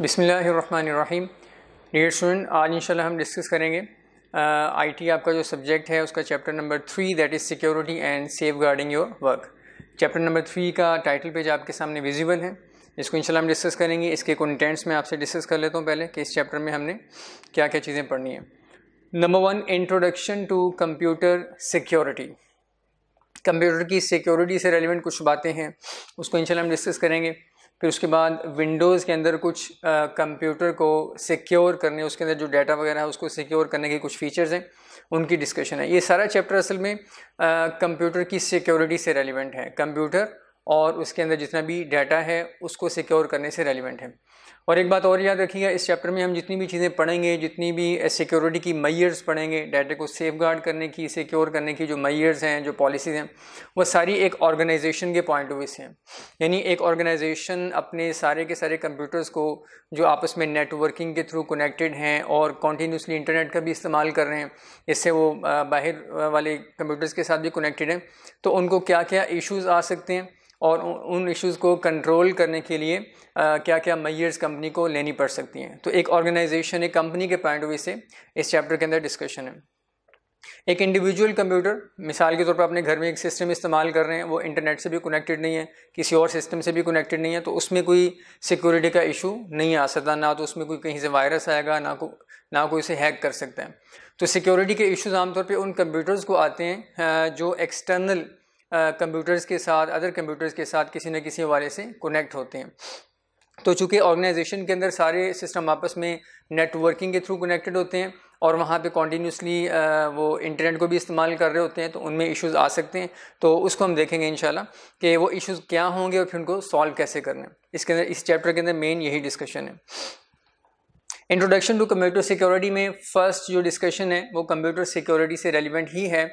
बिसमीम dear student आज इंशाल्लाह हम डिस्कस करेंगे आईटी आपका जो सब्जेक्ट है उसका chapter number three that is security and safeguarding your work chapter number three का टाइटल पेज आपके सामने विजिबल है इसको इंशाल्लाह हम डिस्कस करेंगे इसके कंटेंट्स में आपसे डिस्कस कर लेता हूँ पहले कि इस चैप्टर में हमने क्या क्या चीज़ें पढ़नी है number one introduction to computer security computer की सिक्योरिटी से रेलिवेंट कुछ बातें हैं उसको इनशाला हम डिस्कस करेंगे फिर उसके बाद विंडोज़ के अंदर कुछ कंप्यूटर को सिक्योर करने उसके अंदर जो डाटा वगैरह है उसको सिक्योर करने के कुछ फीचर्स हैं उनकी डिस्कशन है ये सारा चैप्टर असल में कंप्यूटर की सिक्योरिटी से रेलिवेंट है कंप्यूटर और उसके अंदर जितना भी डाटा है उसको सिक्योर करने से रेलिवेंट है और एक बात और याद रखिएगा इस चैप्टर में हम जितनी भी चीज़ें पढ़ेंगे जितनी भी सिक्योरिटी की मैयर्स पढ़ेंगे डाटा को सेफ गार्ड करने की सिक्योर करने की जो मैयर्स हैं जो पॉलिसीज़ हैं वो सारी एक ऑर्गेनाइजेशन के पॉइंट ऑफ व्यू से हैं यानी एक ऑर्गेनाइजेशन अपने सारे के सारे कंप्यूटर्स को जो आपस में नेटवर्किंग के थ्रू कनेक्टेड हैं और कॉन्टीन्यूसली इंटरनेट का भी इस्तेमाल कर रहे हैं इससे वो बाहर वाले कंप्यूटर्स के साथ भी कनेक्टेड हैं तो उनको क्या क्या इशूज़ आ सकते हैं और उन इश्यूज़ को कंट्रोल करने के लिए क्या क्या मैयर्स कंपनी को लेनी पड़ सकती हैं तो एक ऑर्गेनाइजेशन एक कंपनी के पॉइंट ऑफ व्यू से इस चैप्टर के अंदर डिस्कशन है एक इंडिविजुअल कंप्यूटर मिसाल के तौर पर अपने घर में एक सिस्टम इस्तेमाल कर रहे हैं वो इंटरनेट से भी कनेक्टेड नहीं है किसी और सिस्टम से भी कनेक्टेड नहीं है तो उसमें कोई सिक्योरिटी का इशू नहीं आ सकता ना तो उसमें कोई कहीं से वायरस आएगा ना को ना कोई उसे हैक कर सकता है तो सिक्योरिटी के इश्यूज आमतौर पर उन कंप्यूटर्स को आते हैं जो एक्सटर्नल कंप्यूटर्स के साथ अदर कंप्यूटर्स के साथ किसी न किसी हवाले से कनेक्ट होते हैं तो चूँकि ऑर्गेनाइजेशन के अंदर सारे सिस्टम आपस में नेटवर्किंग के थ्रू कनेक्टेड होते हैं और वहाँ पे कॉन्टीन्यूसली वो इंटरनेट को भी इस्तेमाल कर रहे होते हैं तो उनमें इश्यूज आ सकते हैं तो उसको हम देखेंगे इन कि वो इश्यूज़ क्या होंगे और फिर उनको सॉल्व कैसे करना इसके अंदर इस चैप्टर के अंदर मेन यही डिस्कशन है इंट्रोडक्शन टू कंप्यूटर सिक्योरिटी में फर्स्ट जो डिस्कशन है वो कंप्यूटर सिक्योरिटी से रेलिवेंट ही है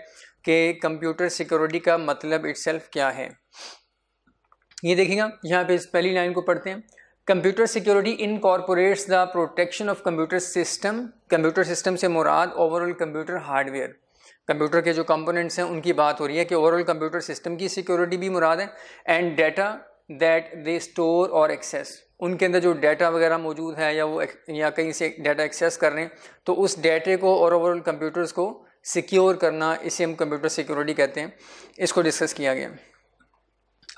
कि कंप्यूटर सिक्योरिटी का मतलब इट्सल्फ क्या है ये देखिएगा यहाँ पे इस पहली लाइन को पढ़ते हैं computer security incorporates the protection of computer system computer system से मुराद ओवरऑल कंप्यूटर हार्डवेयर कंप्यूटर के जो कंपोनेंट्स हैं उनकी बात हो रही है कि ओवरऑल कंप्यूटर सिस्टम की सिक्योरिटी भी मुराद है and data that they store और एक्सेस उनके अंदर जो डाटा वगैरह मौजूद है या वो या कहीं से डाटा एक्सेस कर रहे हैं तो उस डेटे को और ओवरऑल कंप्यूटर्स को सिक्योर करना इसे हम कंप्यूटर सिक्योरिटी कहते हैं इसको डिस्कस किया गया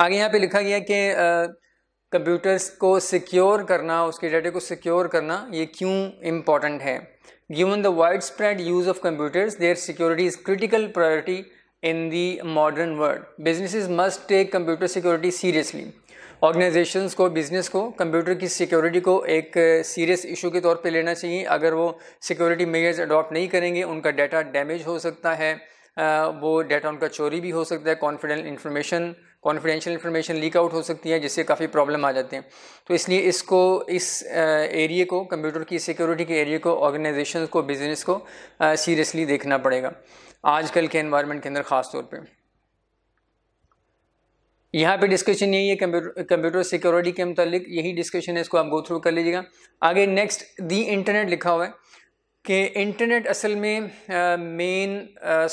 आगे यहाँ पे लिखा गया कि कंप्यूटर्स को सिक्योर करना उसके डाटे को सिक्योर करना ये क्यों इम्पॉर्टेंट है given the widespread use of computers their security is critical priority in the modern world Businesses must take computer security seriously organizations को बिज़नेस को कंप्यूटर की सिक्योरिटी को एक सीरियस uh, इशू के तौर पे लेना चाहिए अगर वो सिक्योरिटी मेजर्स अडॉप्ट नहीं करेंगे उनका डाटा डैमेज हो सकता है uh, वो डाटा उनका चोरी भी हो सकता है confident information confidential information leak out हो सकती है जिससे काफ़ी प्रॉब्लम आ जाते हैं तो इसलिए इसको इस एरिए uh, को कंप्यूटर की सिक्योरिटी के एरिए को ऑर्गेनाइजेशन को बिज़नेस को सीरियसली देखना पड़ेगा आजकल के इन्वायरमेंट के अंदर ख़ास तौर पर यहाँ पे डिस्कशन यही है कंप्यूटर सिक्योरिटी के मतलब यही डिस्कशन है इसको आप गो थ्रू कर लीजिएगा आगे नेक्स्ट दी इंटरनेट लिखा हुआ है कि इंटरनेट असल में मेन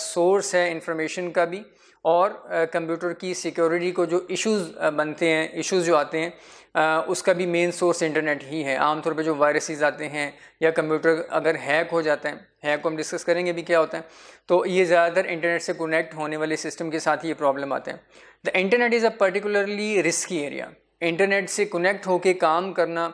सोर्स है इंफॉर्मेशन का भी और कंप्यूटर की सिक्योरिटी को जो इश्यूज बनते हैं इश्यूज जो आते हैं उसका भी मेन सोर्स इंटरनेट ही है आमतौर पे जो वायरसेस आते हैं या कंप्यूटर अगर हैक हो जाता है हैक को हम डिस्कस करेंगे भी क्या होता है तो ये ज़्यादातर इंटरनेट से कनेक्ट होने वाले सिस्टम के साथ ही ये प्रॉब्लम आते हैं the internet is a particularly risky area internet से कनेक्ट होकर काम करना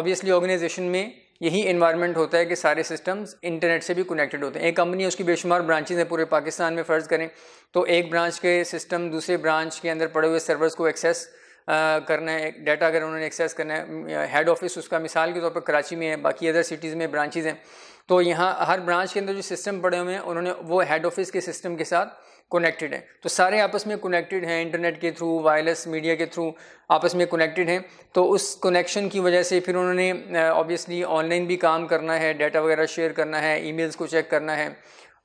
ऑब्वियसली ऑर्गेनाइजेशन में यही इन्वायरमेंट होता है कि सारे सिस्टम्स इंटरनेट से भी कनेक्टेड होते हैं एक कंपनी है उसकी बेशुमार ब्रांचेज हैं पूरे पाकिस्तान में फ़र्ज़ करें तो एक ब्रांच के सिस्टम दूसरे ब्रांच के अंदर पड़े हुए सर्वर्स को एक्सेस करना है डाटा अगर उन्होंने एक्सेस करना है हेड ऑफिस उसका मिसाल के तौर पर कराची में है बाकी अदर सिटीज़ में ब्रांचेज़ हैं तो यहाँ हर ब्रांच के अंदर जो सिस्टम पड़े हुए हैं उन्होंने वो हेड ऑफिस के सिस्टम के साथ कनेक्टेड है तो सारे आपस में कनेक्टेड हैं इंटरनेट के थ्रू वायरलेस मीडिया के थ्रू आपस में कनेक्टेड हैं तो उस कनेक्शन की वजह से फिर उन्होंने ऑब्वियसली ऑनलाइन भी काम करना है डाटा वगैरह शेयर करना है ईमेल्स को चेक करना है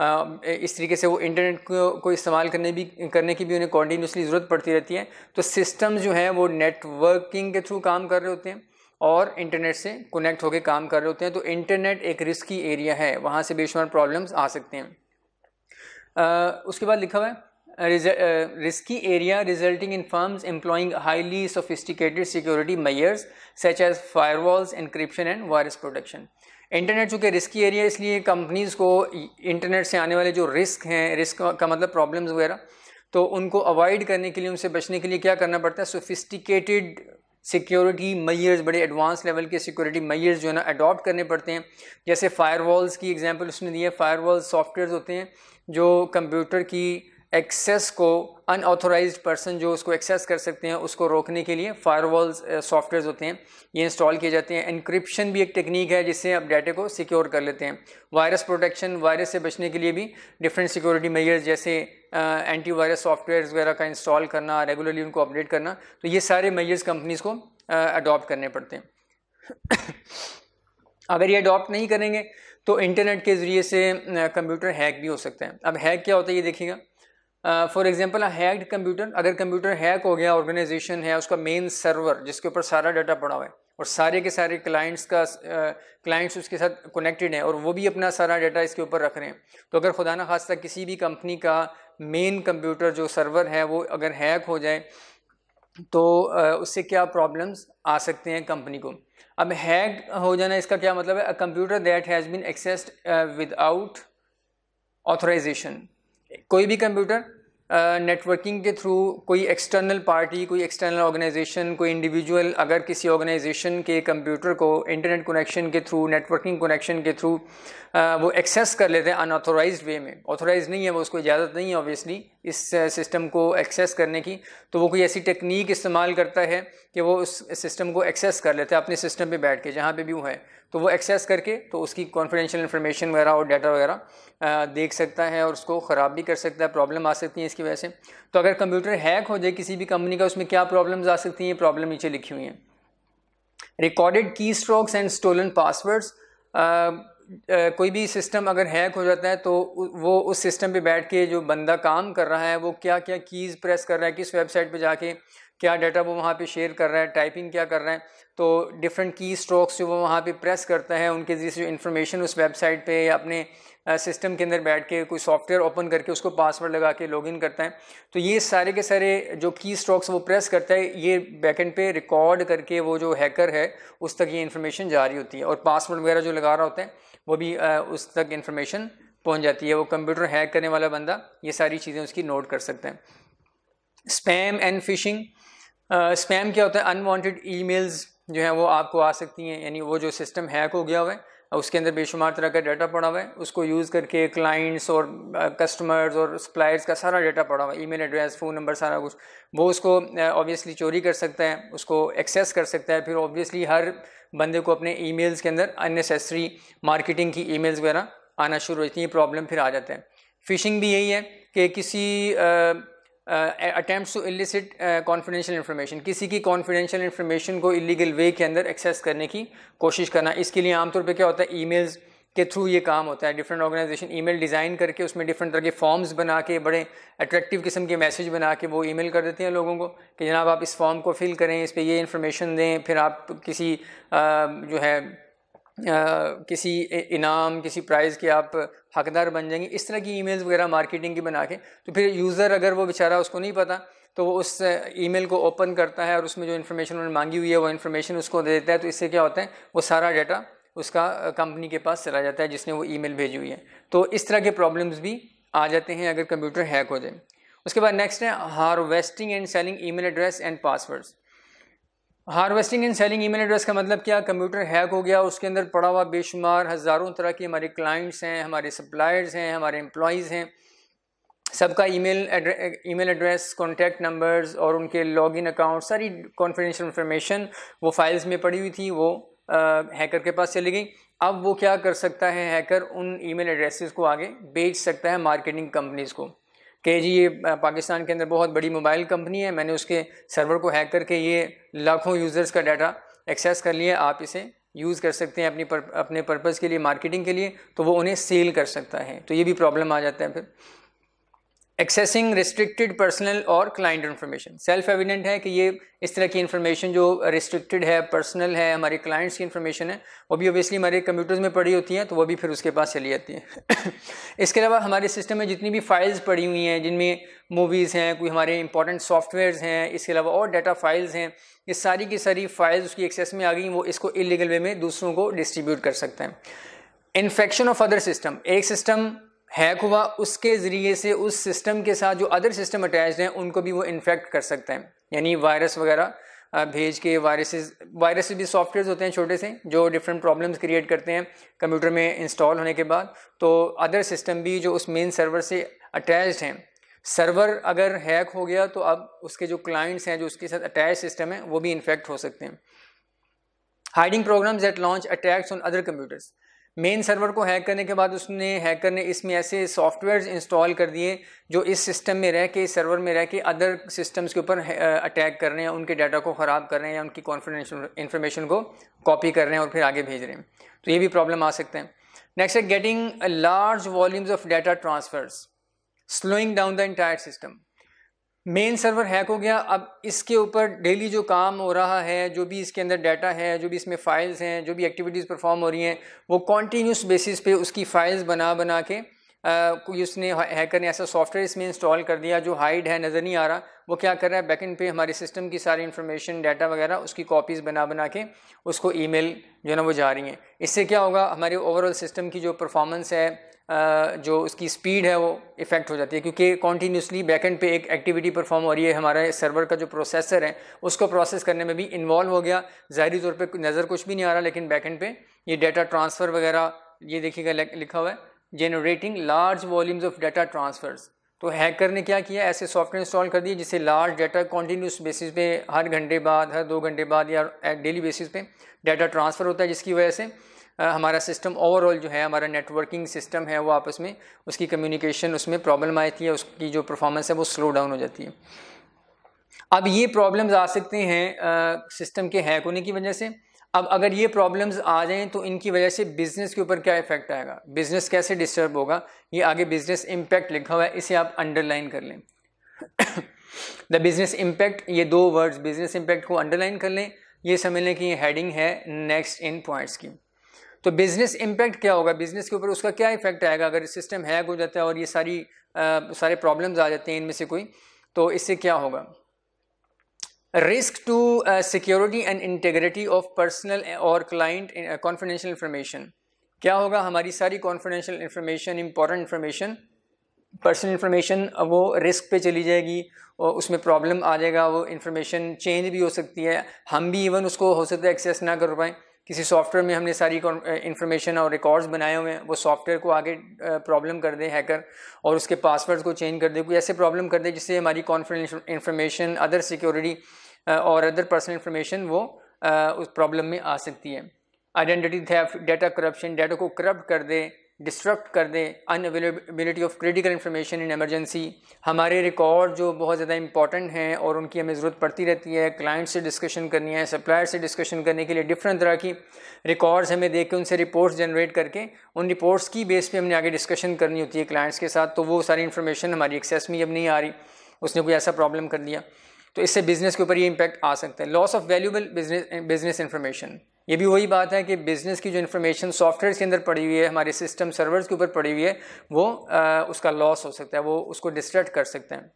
इस तरीके से वो इंटरनेट को, को इस्तेमाल करने भी करने की भी उन्हें कॉन्टीन्यूसली ज़रूरत पड़ती रहती है तो सिस्टम जो हैं वो नेटवर्किंग के थ्रू काम कर रहे होते हैं और इंटरनेट से कनेक्ट होकर काम कर रहे होते हैं तो इंटरनेट एक रिस्की एरिया है वहाँ से बेशुमार प्रॉब्लम्स आ सकते हैं आ, उसके बाद लिखा हुआ है risky area resulting in firms employing highly sophisticated security measures such as firewalls encryption and virus protection internet चूँकि रिस्की एरिया इसलिए कंपनीज़ को इंटरनेट से आने वाले जो रिस्क हैं रिस्क का मतलब प्रॉब्लम्स वगैरह तो उनको अवॉइड करने के लिए उनसे बचने के लिए क्या करना पड़ता है सोफिस्टिकेटेड सिक्योरिटी मैयर्स बड़े एडवांस लेवल के सिक्योरिटी मैयर्स जो है ना अडॉप्ट करने पड़ते हैं जैसे फायरवॉल्स की एग्जांपल उसने दी है फायरवॉल्स सॉफ्टवेयर होते हैं जो कंप्यूटर की एक्सेस को अनऑथोराइज पर्सन जो उसको एक्सेस कर सकते हैं उसको रोकने के लिए फायरवॉल्स सॉफ्टवेयर होते हैं ये इंस्टॉल किए जाते हैं इनक्रिप्शन भी एक टेक्निक है जिससे आप डाटा को सिक्योर कर लेते हैं वायरस प्रोटेक्शन वायरस से बचने के लिए भी डिफरेंट सिक्योरिटी मेजर्स जैसे एंटी वायरस सॉफ्टवेयर वगैरह का इंस्टॉल करना रेगुलरली उनको अपडेट करना तो ये सारे मेजर्स कंपनीज़ को अडॉप्ट करने पड़ते हैं अगर ये अडॉप्ट नहीं करेंगे तो इंटरनेट के ज़रिए से कंप्यूटर हैक भी हो सकता है अब हैक क्या होता है ये देखिएगा फॉर एग्जाम्पल हैक्ड कंप्यूटर अगर कंप्यूटर हैक हो गया ऑर्गेनाइजेशन है उसका मेन सर्वर जिसके ऊपर सारा डाटा पड़ा हुआ है और सारे के सारे क्लाइंट्स का क्लाइंट्स uh, उसके साथ कनेक्टेड हैं और वो भी अपना सारा डाटा इसके ऊपर रख रहे हैं तो अगर खुदा ना खास्ता किसी भी कंपनी का मेन कंप्यूटर जो सर्वर है वो अगर हैक हो जाए तो uh, उससे क्या प्रॉब्लम्स आ सकते हैं कंपनी को अब हैक हो जाना इसका क्या मतलब है computer that has been accessed without authorization कोई भी कंप्यूटर नेटवर्किंग के थ्रू कोई एक्सटर्नल पार्टी कोई एक्सटर्नल ऑर्गेनाइजेशन कोई इंडिविजुअल अगर किसी ऑर्गेनाइजेशन के कंप्यूटर को इंटरनेट कनेक्शन के थ्रू नेटवर्किंग कनेक्शन के थ्रू वो एक्सेस कर लेते हैं अनऑथोराइज वे में ऑथोराइज नहीं है वो उसको इजाज़त नहीं है ऑब्वियसली इस सिस्टम को एक्सेस करने की तो वो कोई ऐसी टेक्निक इस्तेमाल करता है कि वो उस सिस्टम को एक्सेस कर लेते हैं अपने सिस्टम पर बैठ के जहाँ पर भी वो है तो वो एक्सेस करके तो उसकी कॉन्फिडेंशियल इन्फॉर्मेशन वगैरह और डाटा वगैरह देख सकता है और उसको ख़राब भी कर सकता है प्रॉब्लम आ सकती है इसकी वजह से तो अगर कंप्यूटर हैक हो जाए किसी भी कंपनी का उसमें क्या प्रॉब्लम्स आ सकती हैं प्रॉब्लम नीचे लिखी हुई हैं रिकॉर्डेड की स्ट्रोक्स एंड स्टोलन पासवर्ड्स कोई भी सिस्टम अगर हैक हो जाता है तो वो उस सिस्टम पे बैठ के जो बंदा काम कर रहा है वो क्या क्या कीज़ प्रेस कर रहा है किस वेबसाइट पे जाके क्या डाटा वो वहाँ पे शेयर कर रहा है टाइपिंग क्या कर रहा है तो डिफरेंट की स्ट्रोक्स जो वो वहाँ पे प्रेस करता है उनके जरिए जो इन्फॉर्मेशन उस वेबसाइट पे अपने सिस्टम के अंदर बैठ के कोई सॉफ्टवेयर ओपन करके उसको पासवर्ड लगा के लॉगिन करता है तो ये सारे के सारे जो की स्ट्रोक्स वो प्रेस करता है ये बैकेंड पे रिकॉर्ड करके वो जो हैकर है उस तक ये इन्फॉर्मेशन जारी होती है और पासवर्ड वगैरह जो लगा रहा होता है वो भी उस तक इन्फॉर्मेशन पहुँच जाती है वो कंप्यूटर हैक करने वाला बंदा ये सारी चीज़ें उसकी नोट कर सकता है स्पैम एंड फिशिंग स्पैम क्या होता है अनवांटेड ईमेल्स जो है वो आपको आ सकती हैं यानी वो जो सिस्टम हैक हो गया हुआ है उसके अंदर बेशुमार तरह का डाटा पड़ा हुआ है उसको यूज़ करके क्लाइंट्स और कस्टमर्स और सप्लायर्स का सारा डाटा पड़ा हुआ है ईमेल एड्रेस फ़ोन नंबर सारा कुछ वो उसको ऑब्वियसली चोरी कर सकता है उसको एक्सेस कर सकता है फिर ऑब्वियसली हर बंदे को अपने ई के अंदर अननेसेसरी मार्केटिंग की ई वगैरह आना शुरू हो जाती है प्रॉब्लम फिर आ जाता है फ़िशिंग भी यही है कि किसी आ, attempt to elicit confidential information किसी की कॉन्फिडेंशियल इन्फॉर्मेशन को इलीगल वे के अंदर एक्सेस करने की कोशिश करना इसके लिए आमतौर पे क्या होता है ईमेल्स के थ्रू ये काम होता है डिफरेंट ऑर्गेनाइजेशन ईमेल डिज़ाइन करके उसमें डिफरेंट तरह के फॉर्म्स बना के बड़े अट्रैक्टिव किस्म के मैसेज बना के वो ईमेल कर देते हैं लोगों को कि जनाब आप इस फॉर्म को फिल करें इस पर ये इन्फॉर्मेशन दें फिर आप किसी आ, uh, जो है किसी इनाम किसी प्राइज़ के आप हकदार बन जाएंगे इस तरह की ईमेल्स वगैरह मार्केटिंग की बना के तो फिर यूज़र अगर वो बेचारा उसको नहीं पता तो वो उस ईमेल को ओपन करता है और उसमें जो इन्फॉर्मेशन उन्होंने मांगी हुई है वो इन्फॉर्मेशन उसको दे देता है तो इससे क्या होता है वो सारा डाटा उसका कंपनी के पास चला जाता है जिसने वो ईमेल भेजी हुई है तो इस तरह के प्रॉब्लम्स भी आ जाते हैं अगर कंप्यूटर हैक हो जाए उसके बाद नेक्स्ट है harvesting and selling email address and passwords harvesting and selling email address का मतलब क्या कंप्यूटर हैक हो गया उसके अंदर पड़ा हुआ बेशुमार हज़ारों तरह के हमारे क्लाइंट्स हैं हमारे सप्लायर्स हैं हमारे एम्प्लॉज़ हैं सबका email email address contact numbers और उनके लॉगिन अकाउंट सारी कॉन्फिडेंशियल इन्फॉर्मेशन वो फाइल्स में पड़ी हुई थी वो हैकर के पास चली गई अब वो क्या कर सकता है हैकर उन ईमेल एड्रेसेस को आगे बेच सकता है मार्केटिंग कंपनीज़ को कि जी ये पाकिस्तान के अंदर बहुत बड़ी मोबाइल कंपनी है मैंने उसके सर्वर को हैक करके ये लाखों यूज़र्स का डाटा एक्सेस कर लिया आप इसे यूज़ कर सकते हैं अपनी पर, अपने पर्पज़ के लिए मार्केटिंग के लिए तो वो उन्हें सेल कर सकता है तो ये भी प्रॉब्लम आ जाता है फिर एक्सेसिंग रिस्ट्रिक्टेड पर्सनल और क्लाइंट इन्फॉर्मेशन सेल्फ एविडेंट है कि ये इस तरह की इन्फॉर्मेशन जो रिस्ट्रिक्टेड है पर्सनल है हमारे क्लाइंट्स की इन्फॉर्मेशन है वो भी ऑब्वियसली हमारे कंप्यूटर्स में पड़ी होती हैं तो वो भी फिर उसके पास चली जाती है इसके अलावा हमारे सिस्टम में जितनी भी फाइल्स पड़ी हुई हैं जिनमें मूवीज़ हैं कोई हमारे इंपॉर्टेंट सॉफ्टवेयर हैं इसके अलावा और डाटा फाइल्स हैं ये सारी की सारी फाइल्स उसकी एक्सेस में आ गई वो इसको इलीगल वे में दूसरों को डिस्ट्रीब्यूट कर सकते हैं इन्फेक्शन ऑफ अदर सिस्टम एक सिस्टम हैक हुआ उसके ज़रिए से उस सिस्टम के साथ जो अदर सिस्टम अटैच हैं उनको भी वो इन्फेक्ट कर सकते हैं यानी वायरस वगैरह भेज के वायरसेस वायरस भी सॉफ्टवेयर होते हैं छोटे से जो डिफरेंट प्रॉब्लम्स क्रिएट करते हैं कंप्यूटर में इंस्टॉल होने के बाद तो अदर सिस्टम भी जो उस मेन सर्वर से अटैच्ड हैं सर्वर अगर हैक हो गया तो अब उसके जो क्लाइंट्स हैं जो उसके साथ अटैच सिस्टम है वो भी इन्फेक्ट हो सकते हैं hiding programs at launch attacks on other computers main server को हैक करने के बाद उसने हैकर ने इसमें ऐसे सॉफ्टवेयर इंस्टॉल कर दिए जो इस सिस्टम में रह के इस सर्वर में रह के अदर सिस्टम्स के ऊपर अटैक eh, कर रहे हैं उनके डाटा को ख़राब कर रहे हैं या उनकी कॉन्फिडेंशियल इन्फॉर्मेशन को कॉपी कर रहे हैं और फिर आगे भेज रहे हैं तो ये भी प्रॉब्लम आ सकते हैं नेक्स्ट है getting large volumes of data transfers slowing down the entire system main server hack हो गया अब इसके ऊपर डेली जो काम हो रहा है जो भी इसके अंदर डाटा है जो भी इसमें फ़ाइल्स हैं जो भी एक्टिविटीज़ परफॉर्म हो रही हैं वो कॉन्टीन्यूस बेसिस पे उसकी फ़ाइल्स बना बना के कोई उसने हैकर ने ऐसा सॉफ्टवेयर इसमें इंस्टॉल कर दिया जो हाइड है नज़र नहीं आ रहा वो क्या कर रहा है बैकेंड पे हमारे सिस्टम की सारी इन्फॉर्मेशन डाटा वगैरह उसकी कॉपीज़ बना बना के उसको ईमेल जो है ना वो जा रही हैं इससे क्या होगा हमारे ओवरऑल सिस्टम की जो परफॉर्मेंस है जो उसकी स्पीड है वो इफ़ेक्ट हो जाती है क्योंकि कॉन्टीन्यूसली बैकेंड पे एक एक्टिविटी परफॉर्म हो रही है हमारे सर्वर का जो प्रोसेसर है उसको प्रोसेस करने में भी इन्वॉल्व हो गया ज़ाहरी तौर पे नज़र कुछ भी नहीं आ रहा लेकिन बैकेंड पे ये डाटा ट्रांसफ़र वगैरह ये देखिएगा लिखा हुआ है generating large volumes of data transfers तो हैकर ने क्या किया ऐसे सॉफ्टवेयर इंस्टॉल कर दिए जिससे लार्ज डाटा कॉन्टीन्यूस बेसिस पे हर घंटे बाद हर दो घंटे बाद या डेली बेसिस पे डाटा ट्रांसफ़र होता है जिसकी वजह से हमारा सिस्टम ओवरऑल जो है हमारा नेटवर्किंग सिस्टम है वो आपस में उसकी कम्युनिकेशन उसमें प्रॉब्लम आती है उसकी जो परफॉर्मेंस है वो स्लो डाउन हो जाती है अब ये प्रॉब्लम्स आ सकते हैं सिस्टम के हैक होने की वजह से अब अगर ये प्रॉब्लम्स आ जाएँ तो इनकी वजह से बिज़नेस के ऊपर क्या इफेक्ट आएगा बिज़नेस कैसे डिस्टर्ब होगा ये आगे बिज़नेस इम्पैक्ट लिखा हुआ है इसे आप अंडरलाइन कर लें द बिज़नेस इम्पैक्ट ये दो वर्ड्स बिज़नेस इम्पैक्ट को अंडरलाइन कर लें ये समझ लें कि ये हेडिंग है नेक्स्ट इन पॉइंट्स की तो बिजनेस इम्पैक्ट क्या होगा बिजनेस के ऊपर उसका क्या इफेक्ट आएगा अगर सिस्टम हैक हो जाता है और ये सारी आ, सारे प्रॉब्लम्स आ जाते हैं इनमें से कोई तो इससे क्या होगा risk to security and integrity of personal और क्लाइंट कॉन्फिडेंशियल इंफॉर्मेशन क्या होगा हमारी सारी confidential information important information personal information वो रिस्क पे चली जाएगी और उसमें प्रॉब्लम आ जाएगा वो इन्फॉर्मेशन चेंज भी हो सकती है हम भी इवन उसको हो सकता है एक्सेस ना कर पाएँ किसी सॉफ्टवेयर में हमने सारी इन्फॉर्मेशन और रिकॉर्ड्स बनाए हुए हैं वो सॉफ्टवेयर को आगे प्रॉब्लम कर दे हैकर और उसके पासवर्ड्स को चेंज कर दे कोई ऐसे प्रॉब्लम कर दे जिससे हमारी कॉन्फिडेंस इंफॉर्मेशन अदर सिक्योरिटी और अदर पर्सनल इन्फॉर्मेशन वो उस प्रॉब्लम में आ सकती है आइडेंटिटी थे डाटा करप्शन डाटा को करप्ट कर दे डिस्ट्रक्ट कर दें unavailability of critical information in emergency हमारे रिकॉर्ड जो बहुत ज़्यादा इंपॉर्टेंट हैं और उनकी हमें ज़रूरत पड़ती रहती है क्लाइंट से डिस्कशन करनी है सप्लायर से डिस्कशन करने के लिए डिफरेंट तरह की रिकॉर्ड्स हमें देख के उनसे रिपोर्ट्स जनरेट करके उन रिपोर्ट्स की बेस पे हमने आगे डिस्कशन करनी होती है क्लाइंट्स के साथ तो वो सारी इन्फॉर्मेशन हमारी एक्सेस में अब नहीं आ रही उसने कोई ऐसा प्रॉब्लम कर दिया तो इससे बिज़नेस के ऊपर ये इम्पैक्ट आ सकता है loss of valuable business business information ये भी वही बात है कि बिज़नेस की जो इन्फॉर्मेशन सॉफ्टवेयर के अंदर पड़ी हुई है हमारे सिस्टम सर्वर्स के ऊपर पड़ी हुई है वो आ, उसका लॉस हो सकता है वो उसको डिस्ट्रैक्ट कर सकते हैं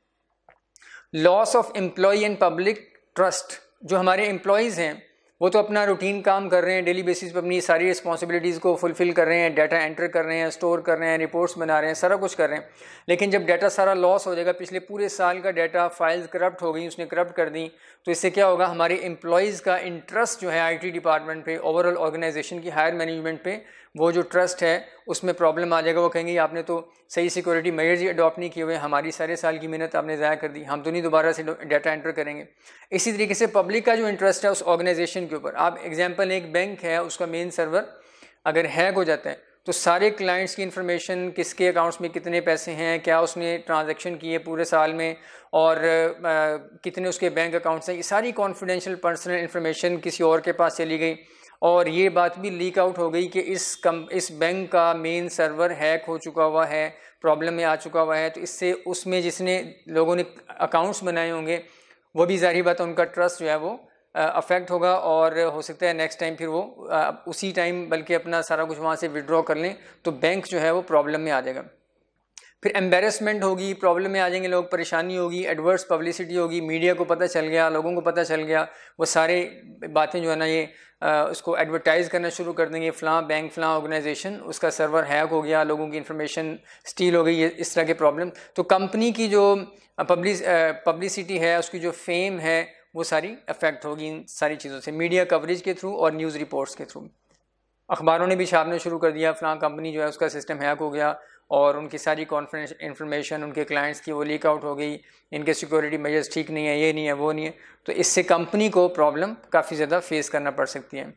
loss of employ and public trust जो हमारे एम्प्लॉयज़ हैं वो तो अपना रूटीन काम कर रहे हैं डेली बेसिस पे अपनी सारी रिस्पॉन्सिबिलिटीज़ को फुलफ़िल कर रहे हैं डाटा एंटर कर रहे हैं स्टोर कर रहे हैं रिपोर्ट्स बना रहे हैं सारा कुछ कर रहे हैं लेकिन जब डाटा सारा लॉस हो जाएगा पिछले पूरे साल का डाटा फाइल्स करप्ट हो गई उसने करप्ट कर दी तो इससे क्या होगा हमारे एम्प्लॉयज़ का इंटरेस्ट जो है आई डिपार्टमेंट पर ओवरऑल ऑर्गेनाइजेशन की हायर मैनेजमेंट पर वो जो ट्रस्ट है उसमें प्रॉब्लम आ जाएगा वो कहेंगे आपने तो सही सिक्योरिटी मेजर्स ही अडॉप्ट नहीं किए हुए हमारी सारे साल की मेहनत आपने ज़ाया कर दी हम तो नहीं दोबारा से डाटा एंटर करेंगे इसी तरीके से पब्लिक का जो इंटरेस्ट है उस ऑर्गेनाइजेशन के ऊपर आप एग्जाम्पल एक बैंक है उसका मेन सर्वर अगर हैक हो जाता है तो सारे क्लाइंट्स की इन्फॉर्मेशन किसके अकाउंट्स में कितने पैसे हैं क्या उसने ट्रांजेक्शन किए पूरे साल में और आ, कितने उसके बैंक अकाउंट्स हैं ये सारी कॉन्फिडेंशियल पर्सनल इन्फॉर्मेशन किसी और के पास चली गई और ये बात भी लीक आउट हो गई कि इस कम इस बैंक का मेन सर्वर हैक हो चुका हुआ है प्रॉब्लम में आ चुका हुआ है तो इससे उसमें जिसने लोगों ने अकाउंट्स बनाए होंगे वो भी जाहिर बात है उनका ट्रस्ट जो है वो अफेक्ट होगा और हो सकता है नेक्स्ट टाइम फिर वो उसी टाइम बल्कि अपना सारा कुछ वहाँ से विड्रॉ कर लें तो बैंक जो है वो प्रॉब्लम में आ जाएगा फिर एम्बेरसमेंट होगी प्रॉब्लम में आ जाएंगे लोग परेशानी होगी एडवर्स पब्लिसिटी होगी मीडिया को पता चल गया लोगों को पता चल गया वो सारे बातें जो है ना ये आ, उसको एडवर्टाइज़ करना शुरू कर देंगे फ़लाँ बैंक फ़लाँ ऑर्गेनाइजेशन उसका सर्वर हैक हो गया लोगों की इन्फॉर्मेशन स्टील हो गई ये इस तरह के प्रॉब्लम तो कंपनी की जो पब्लिस पब्लिसिटी है उसकी जो फेम है वो सारी अफेक्ट होगी इन सारी चीज़ों से मीडिया कवरेज के थ्रू और न्यूज़ रिपोर्ट्स के थ्रू अखबारों ने भी छापना शुरू कर दिया फ़लाँ कंपनी जो है उसका सिस्टम हैक हो गया और उनकी सारी कॉन्फिडेंस इन्फॉर्मेशन उनके क्लाइंट्स की वो लीक आउट हो गई इनके सिक्योरिटी मेजर्स ठीक नहीं है ये नहीं है वो नहीं है तो इससे कंपनी को प्रॉब्लम काफ़ी ज़्यादा फेस करना पड़ सकती है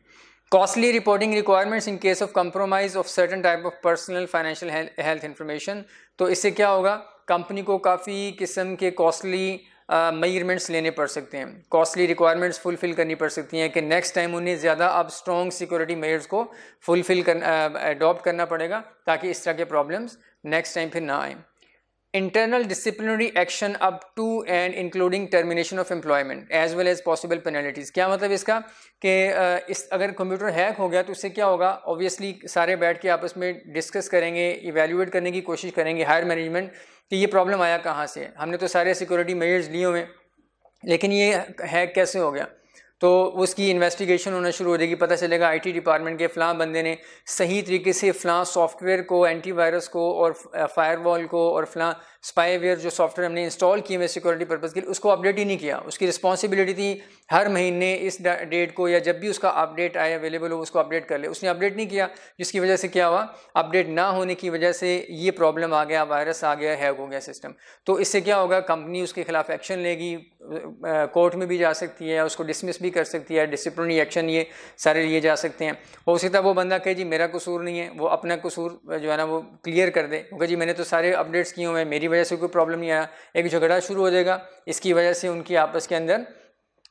costly reporting requirements in case of compromise of certain type of personal financial health information तो इससे क्या होगा कंपनी को काफ़ी किस्म के कॉस्टली मेजरमेंट्स लेने पड़ सकते हैं कॉस्टली रिक्वायरमेंट्स फुलफिल करनी पड़ सकती हैं कि नेक्स्ट टाइम उन्हें ज़्यादा अब स्ट्रॉन्ग सिक्योरिटी मेजर्स को फुलफिल कर अडॉप्ट करना पड़ेगा ताकि इस तरह के प्रॉब्लम्स नेक्स्ट टाइम फिर ना आएँ internal disciplinary action up to and including termination of employment as well as possible penalties क्या मतलब इसका कि इस अगर कंप्यूटर हैक हो गया तो उससे क्या होगा ऑब्वियसली सारे बैठ के आपस में डिस्कस करेंगे इवेल्यूएट करने की कोशिश करेंगे हायर मैनेजमेंट कि ये प्रॉब्लम आया कहाँ से हमने तो सारे सिक्योरिटी मेजर्स लिए हुए लेकिन ये हैक कैसे हो गया तो उसकी इन्वेस्टिगेशन होना शुरू हो जाएगी पता चलेगा आईटी डिपार्टमेंट के फ़लाँ बंदे ने सही तरीके से फ़लाँ सॉफ्टवेयर को एंटीवायरस को और फायरवॉल को और फ़लाँ स्पाईवेयर जो सॉफ्टवेयर हमने इंस्टॉल किए हुए सिक्योरिटी पर्पज़ के लिए उसको अपडेट ही नहीं किया उसकी रिस्पॉन्सिबिलिटी थी हर महीने इस डेट को या जब भी उसका अपडेट आए अवेलेबल हो उसको अपडेट कर ले उसने अपडेट नहीं किया जिसकी वजह से क्या हुआ अपडेट ना होने की वजह से ये प्रॉब्लम आ गया वायरस आ गया हैक हो गया सिस्टम तो इससे क्या होगा कंपनी उसके खिलाफ एक्शन लेगी कोर्ट में भी जा सकती है उसको डिसमिस भी कर सकती है डिसिप्लिनरी एक्शन ये सारे लिए जा सकते हैं हो सकता है वो बंदा कहे जी मेरा कसूर नहीं है वो अपना कसूर जो है ना वो क्लियर कर दे वो कहे जी मैंने तो सारे अपडेट्स किए हुए हैं मेरी की वजह से कोई प्रॉब्लम नहीं आया एक झगड़ा शुरू हो जाएगा इसकी वजह से उनकी आपस के अंदर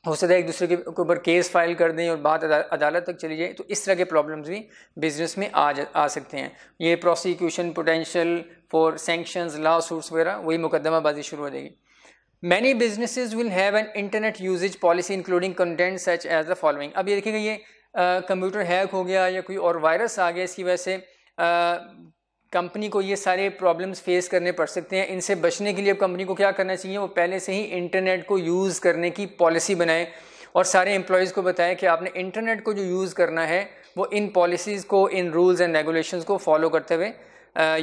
हो सकता है एक दूसरे के ऊपर केस फाइल कर दें और बात अदालत तक चली जाए तो इस तरह के प्रॉब्लम्स भी बिजनेस में आ आ सकते हैं ये prosecution potential for sanction lawsuits वगैरह वही मुकदमाबाजी शुरू हो जाएगी many business will have an internet usage policy including content such as the following अब ये देखिएगा ये कंप्यूटर हैक हो गया या कोई और वायरस आ गया इसकी वजह से कंपनी को ये सारे प्रॉब्लम्स फेस करने पड़ सकते हैं इनसे बचने के लिए अब कंपनी को क्या करना चाहिए वो पहले से ही इंटरनेट को यूज़ करने की पॉलिसी बनाए और सारे एम्प्लॉयज़ को बताएं कि आपने इंटरनेट को जो यूज़ करना है वो इन पॉलिसीज़ को इन रूल्स एंड रेगुलेशंस को फॉलो करते हुए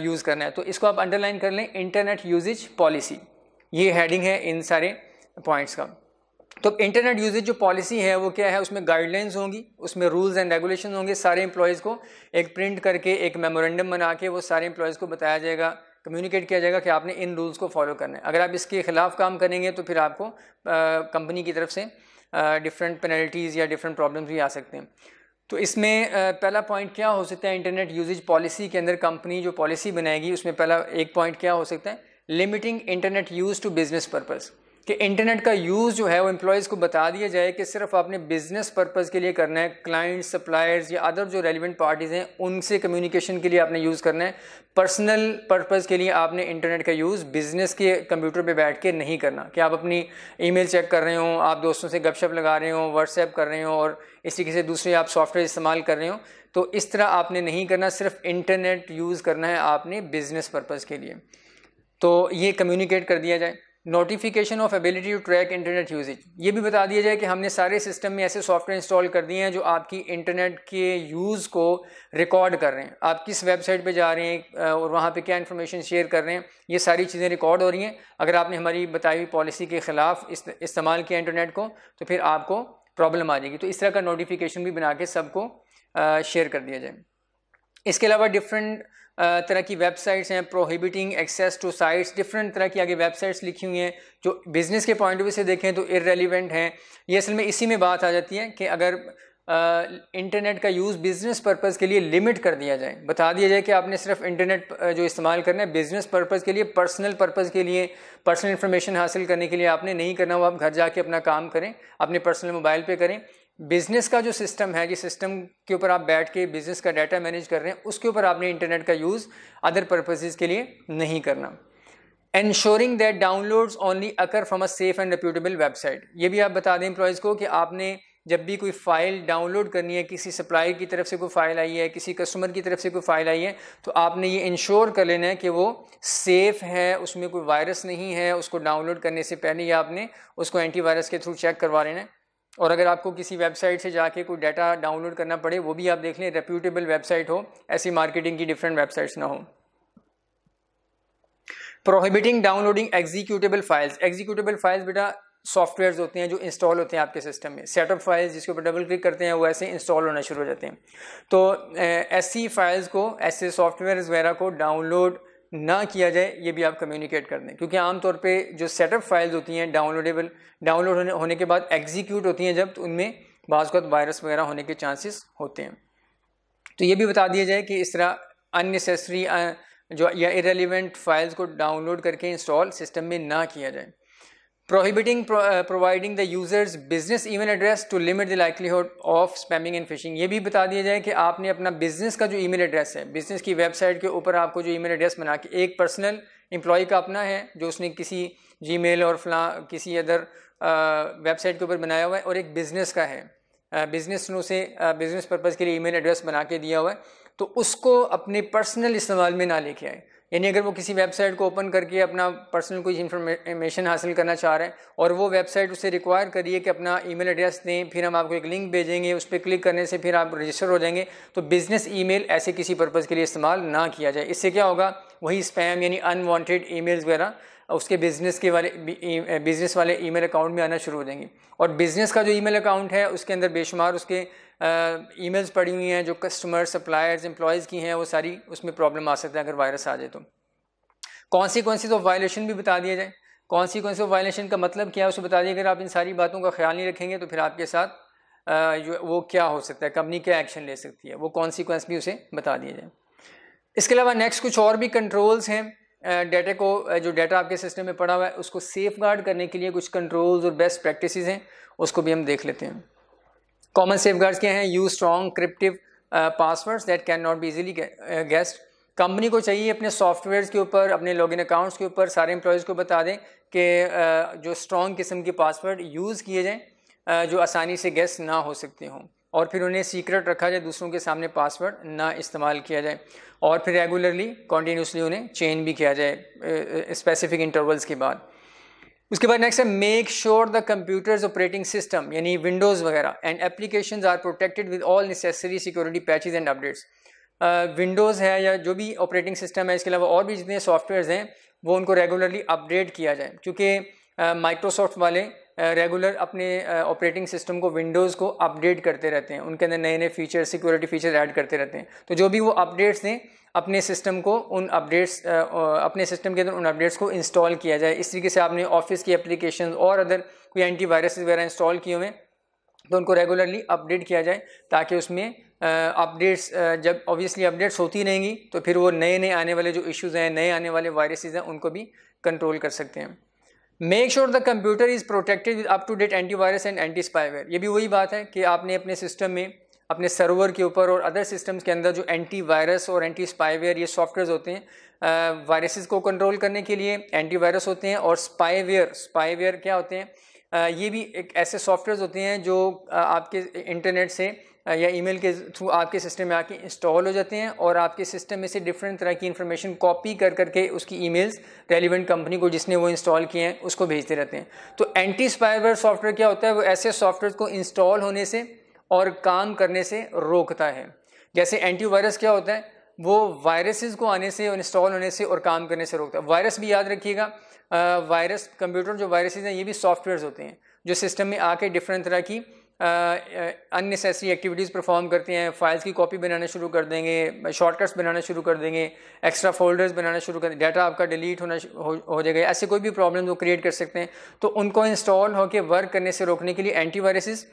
यूज़ करना है तो इसको आप अंडरलाइन कर लें इंटरनेट यूजेज पॉलिसी ये हेडिंग है इन सारे पॉइंट्स का तो इंटरनेट यूजेज जो पॉलिसी है वो क्या है उसमें गाइडलाइंस होंगी उसमें रूल्स एंड रेगुलेशन होंगे सारे एम्प्लॉयज़ को एक प्रिंट करके एक मेमोरेंडम बना के वो सारे एम्प्लॉयज़ को बताया जाएगा कम्युनिकेट किया जाएगा कि आपने इन रूल्स को फॉलो करना है अगर आप इसके ख़िलाफ़ काम करेंगे तो फिर आपको कंपनी की तरफ से डिफरेंट पेनल्टीज़ या डिफरेंट प्रॉब्लम्स भी आ सकते हैं तो इसमें पहला पॉइंट क्या हो सकता है इंटरनेट यूजेज पॉलिसी के अंदर कंपनी जो पॉलिसी बनाएगी उसमें पहला एक पॉइंट क्या हो सकता है limiting internet use to business purpose कि इंटरनेट का यूज़ जो है वो एम्प्लॉयज़ को बता दिया जाए कि सिर्फ आपने बिज़नेस पर्पज़ के लिए करना है क्लाइंट सप्लायर्स या अदर जो रेलिवेंट पार्टीज़ हैं उनसे कम्युनिकेशन के लिए आपने यूज़ करना है पर्सनल पर्पज़ के लिए आपने इंटरनेट का यूज़ बिज़नेस के कंप्यूटर पे बैठ के नहीं करना कि आप अपनी ईमेल चेक कर रहे हो आप दोस्तों से गपशप लगा रहे हो व्हाट्सएप कर रहे हो और इस तरीके से दूसरे आप सॉफ्टवेयर इस्तेमाल कर रहे हो तो इस तरह आपने नहीं करना सिर्फ इंटरनेट यूज़ करना है आपने बिज़नेस पर्पज़ के लिए तो ये कम्युनिकेट कर दिया जाए notification of ability to track internet usage ये भी बता दिया जाए कि हमने सारे सिस्टम में ऐसे सॉफ्टवेयर इंस्टॉल कर दिए हैं जो आपकी इंटरनेट के यूज़ को रिकॉर्ड कर रहे हैं आप किस वेबसाइट पे जा रहे हैं और वहाँ पे क्या इन्फॉर्मेशन शेयर कर रहे हैं ये सारी चीज़ें रिकॉर्ड हो रही हैं अगर आपने हमारी बताई हुई पॉलिसी के ख़िलाफ़ इस्तेमाल किया इंटरनेट को तो फिर आपको प्रॉब्लम आ जाएगी तो इस तरह का नोटिफिकेशन भी बना के सबको शेयर कर दिया जाए इसके अलावा डिफरेंट तरह की वेबसाइट्स हैं prohibiting access to sites different तरह की आगे वेबसाइट्स लिखी हुई हैं जो बिज़नेस के पॉइंट ऑफ व्यू से देखें तो इरेलीवेंट हैं ये असल में इसी में बात आ जाती है कि अगर इंटरनेट का यूज़ बिज़नेस पर्पज़ के लिए लिमिट कर दिया जाए बता दिया जाए कि आपने सिर्फ इंटरनेट जो इस्तेमाल करना है बिज़नेस पर्पज़ के लिए पर्सनल पर्पज़ के लिए पर्सनल इन्फॉर्मेशन हासिल करने के लिए आपने नहीं करना वो आप घर जाके अपना काम करें अपने पर्सनल मोबाइल पे करें बिजनेस का जो सिस्टम है कि सिस्टम के ऊपर आप बैठ के बिजनेस का डाटा मैनेज कर रहे हैं उसके ऊपर आपने इंटरनेट का यूज़ अदर पर्पजेज के लिए नहीं करना ensuring that downloads only occur from a safe and reputable website ये भी आप बता दें एम्प्लॉयज़ को कि आपने जब भी कोई फ़ाइल डाउनलोड करनी है किसी सप्लायर की तरफ से कोई फ़ाइल आई है किसी कस्टमर की तरफ से कोई फ़ाइल आई है तो आपने ये इंश्योर कर लेना है कि वो सेफ़ है उसमें कोई वायरस नहीं है उसको डाउनलोड करने से पहले ही आपने उसको एंटीवायरस के थ्रू चेक करवा लेना है और अगर आपको किसी वेबसाइट से जाके कोई डाटा डाउनलोड करना पड़े वो भी आप देख लें रेप्यूटेबल वेबसाइट हो ऐसी मार्केटिंग की डिफरेंट वेबसाइट्स ना हो prohibiting downloading executable files executable files बेटा सॉफ्टवेयर होते हैं जो इंस्टॉल होते हैं आपके सिस्टम में सेटअप फाइल्स जिसके ऊपर डबल क्लिक करते हैं वो ऐसे इंस्टॉल होना शुरू हो जाते हैं तो ऐसी फाइल्स को ऐसे सॉफ्टवेयर वगैरह को डाउनलोड ना किया जाए ये भी आप कम्युनिकेट कर दें क्योंकि आमतौर पे जो सेटअप फाइल्स होती हैं डाउनलोडेबल डाउनलोड होने होने के बाद एग्जीक्यूट होती हैं जब तो उनमें बाज़ वायरस वगैरह होने के चांसेस होते हैं तो ये भी बता दिया जाए कि इस तरह अननेसेसरी जो या इरेलीवेंट फाइल्स को डाउनलोड करके इंस्टॉल सिस्टम में ना किया जाए prohibiting providing the users business email address to limit the livelihood of spamming and phishing ये भी बता दिया जाए कि आपने अपना बिजनेस का जो ईमेल एड्रेस है बिजनेस की वेबसाइट के ऊपर आपको जो ईमेल एड्रेस बना के एक पर्सनल एम्प्लॉय का अपना है जो उसने किसी जीमेल और फला किसी अदर वेबसाइट uh, के ऊपर बनाया हुआ है और एक बिज़नेस का है बिज़नेस uh, ने उसे बिज़नेस uh, पर्पज़ के लिए ईमेल एड्रेस बना के दिया हुआ है तो उसको अपने पर्सनल इस्तेमाल में ना लेके आए यानी अगर वो किसी वेबसाइट को ओपन करके अपना पर्सनल कोई इन्फॉर्मेशन हासिल करना चाह रहे हैं और वो वेबसाइट उसे रिक्वायर करिए कि अपना ईमेल एड्रेस दें फिर हम आपको एक लिंक भेजेंगे उस पर क्लिक करने से फिर आप रजिस्टर हो जाएंगे तो बिज़नेस ईमेल ऐसे किसी पर्पज़ के लिए इस्तेमाल ना किया जाए इससे क्या होगा वही स्पैम यानी अनवांटेड ईमेल्स वगैरह उसके बिज़नेस के वाले बिज़नेस e, वाले ईमेल अकाउंट में आना शुरू हो जाएंगे और बिज़नेस का जो ईमेल अकाउंट है उसके अंदर बेशुमार उसके ईमेल्स पड़ी हुई हैं जो कस्टमर सप्लायर्स एम्प्लॉयज़ की हैं वो सारी उसमें प्रॉब्लम आ सकता है अगर वायरस आ जाए तो सी ऑफ वायलेशन भी बता दिया जाए कॉन्सिक्वेंस ऑफ वायलेशन का मतलब क्या है उसे बता दिया अगर आप इन सारी बातों का ख्याल नहीं रखेंगे तो फिर आपके साथ जो वो क्या हो सकता है कंपनी क्या एक्शन ले सकती है वो कॉन्सिक्वेंस भी उसे बता दिए जाए इसके अलावा नेक्स्ट कुछ और भी कंट्रोल्स हैं डेटा को जो डेटा आपके सिस्टम में पड़ा हुआ है उसको सेफ गार्ड करने के लिए कुछ कंट्रोल्स और बेस्ट प्रैक्टिसेस हैं उसको भी हम देख लेते हैं कॉमन सेफ गार्ड्स क्या हैं use strong cryptic passwords that can not be easily guessed company को चाहिए अपने सॉफ्टवेयर के ऊपर अपने लॉगिन अकाउंट्स के ऊपर सारे एम्प्लॉयज़ को बता दें कि uh, जो स्ट्रॉन्ग किस्म के पासवर्ड यूज़ किए जाएँ uh, जो आसानी से गेस्ट ना हो सकते हों और फिर उन्हें सीक्रेट रखा जाए दूसरों के सामने पासवर्ड ना इस्तेमाल किया जाए और फिर रेगुलरली कॉन्टीन्यूसली उन्हें चेंज भी किया जाए स्पेसिफिक uh, इंटरवल्स के बाद उसके बाद नेक्स्ट है make sure the computers operating system यानी विंडोज़ वगैरह and application are protected with all necessary security patches and updates Windows है या जो भी ऑपरेटिंग सिस्टम है इसके अलावा और भी जितने सॉफ्टवेयर हैं वो उनको रेगुलरली अपडेट किया जाए क्योंकि माइक्रोसॉफ्ट uh, वाले रेगुलर uh, अपने ऑपरेटिंग uh, सिस्टम को विंडोज़ को अपडेट करते रहते हैं उनके अंदर नए नए फीचर सिक्योरिटी फीचर ऐड करते रहते हैं तो जो भी वो अपडेट्स दें अपने सिस्टम को उन अपडेट्स अपने सिस्टम के अंदर उन अपडेट्स को इंस्टॉल किया जाए इस तरीके से आपने ऑफिस की एप्लीकेशन और अदर कोई एंटीवायरस वगैरह इंस्टॉल किए हुए हैं तो उनको रेगुलरली अपडेट किया जाए ताकि उसमें अपडेट्स जब ऑब्वियसली अपडेट्स होती रहेंगी तो फिर वो नए नए आने वाले जो इश्यूज़ हैं नए आने वाले वायरसेस हैं उनको भी कंट्रोल कर सकते हैं make sure the computer is protected with up to date antivirus and anti spyware ये भी वही बात है कि आपने अपने सिस्टम में अपने सर्वर के ऊपर और अदर सिस्टम्स के अंदर जो एंटी वायरस और एंटी स्पाईवेयर ये सॉफ्टवेयर होते हैं वायरसेस को कंट्रोल करने के लिए एंटी वायरस होते हैं और स्पाईवेयर स्पाईवेयर क्या होते हैं आ, ये भी एक ऐसे सॉफ्टवेयर होते हैं जो आ, आपके इंटरनेट से या ईमेल के थ्रू आपके सिस्टम में आके इंस्टॉल हो जाते हैं और आपके सिस्टम में से डिफरेंट तरह की इन्फॉर्मेशन कॉपी कर करके उसकी ईमेल्स रेलिवेंट कंपनी को जिसने वो इंस्टॉल किए हैं उसको भेजते रहते हैं तो एंटी स्पाईवेयर सॉफ्टवेयर क्या होता है वो ऐसे सॉफ्टवेयर को इंस्टॉल होने से और काम करने से रोकता है जैसे एंटीवायरस क्या होता है वो वायरसेस को आने से इंस्टॉल होने से और काम करने से रोकता है वायरस भी याद रखिएगा वायरस कंप्यूटर जो वायरसेज हैं ये भी सॉफ्टवेयर होते हैं जो सिस्टम में आके डिफरेंट तरह की अननेसेसरी एक्टिविटीज़ परफॉर्म करते हैं फाइल्स की कॉपी बनाना शुरू कर देंगे शॉर्टकट्स बनाना शुरू कर देंगे एक्स्ट्रा फोल्डर्स बनाना शुरू कर डाटा आपका डिलीट होना हो, हो जाएगा ऐसे कोई भी प्रॉब्लम वो क्रिएट कर सकते हैं तो उनको इंस्टॉल होकर वर्क करने से रोकने के लिए एंटी वायरसेस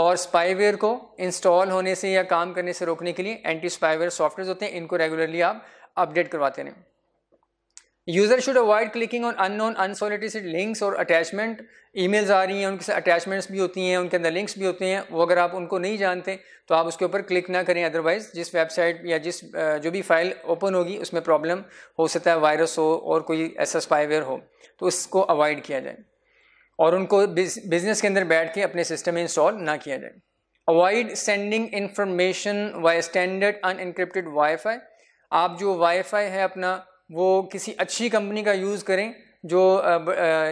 और स्पाईवेयर को इंस्टॉल होने से या काम करने से रोकने के लिए एंटी स्पाईवेयर सॉफ्टवेयर होते हैं इनको रेगुलरली आप अपडेट करवाते रहें user should avoid clicking on unknown unsolicited links और अटैचमेंट ईमेल्स आ रही हैं उनके साथ अटैचमेंट्स भी होती हैं उनके अंदर लिंक्स भी होते हैं वो अगर आप उनको नहीं जानते तो आप उसके ऊपर क्लिक ना करें अदरवाइज जिस वेबसाइट या जिस जो भी फाइल ओपन होगी उसमें प्रॉब्लम हो सकता है वायरस हो और कोई ऐसा स्पाईवेयर हो तो उसको अवॉइड किया जाए और उनको बिजनेस के अंदर बैठ के अपने सिस्टम में इंस्टॉल ना किया जाए avoid sending information via standard unencrypted वाई आप जो वाई है अपना वो किसी अच्छी कंपनी का यूज़ करें जो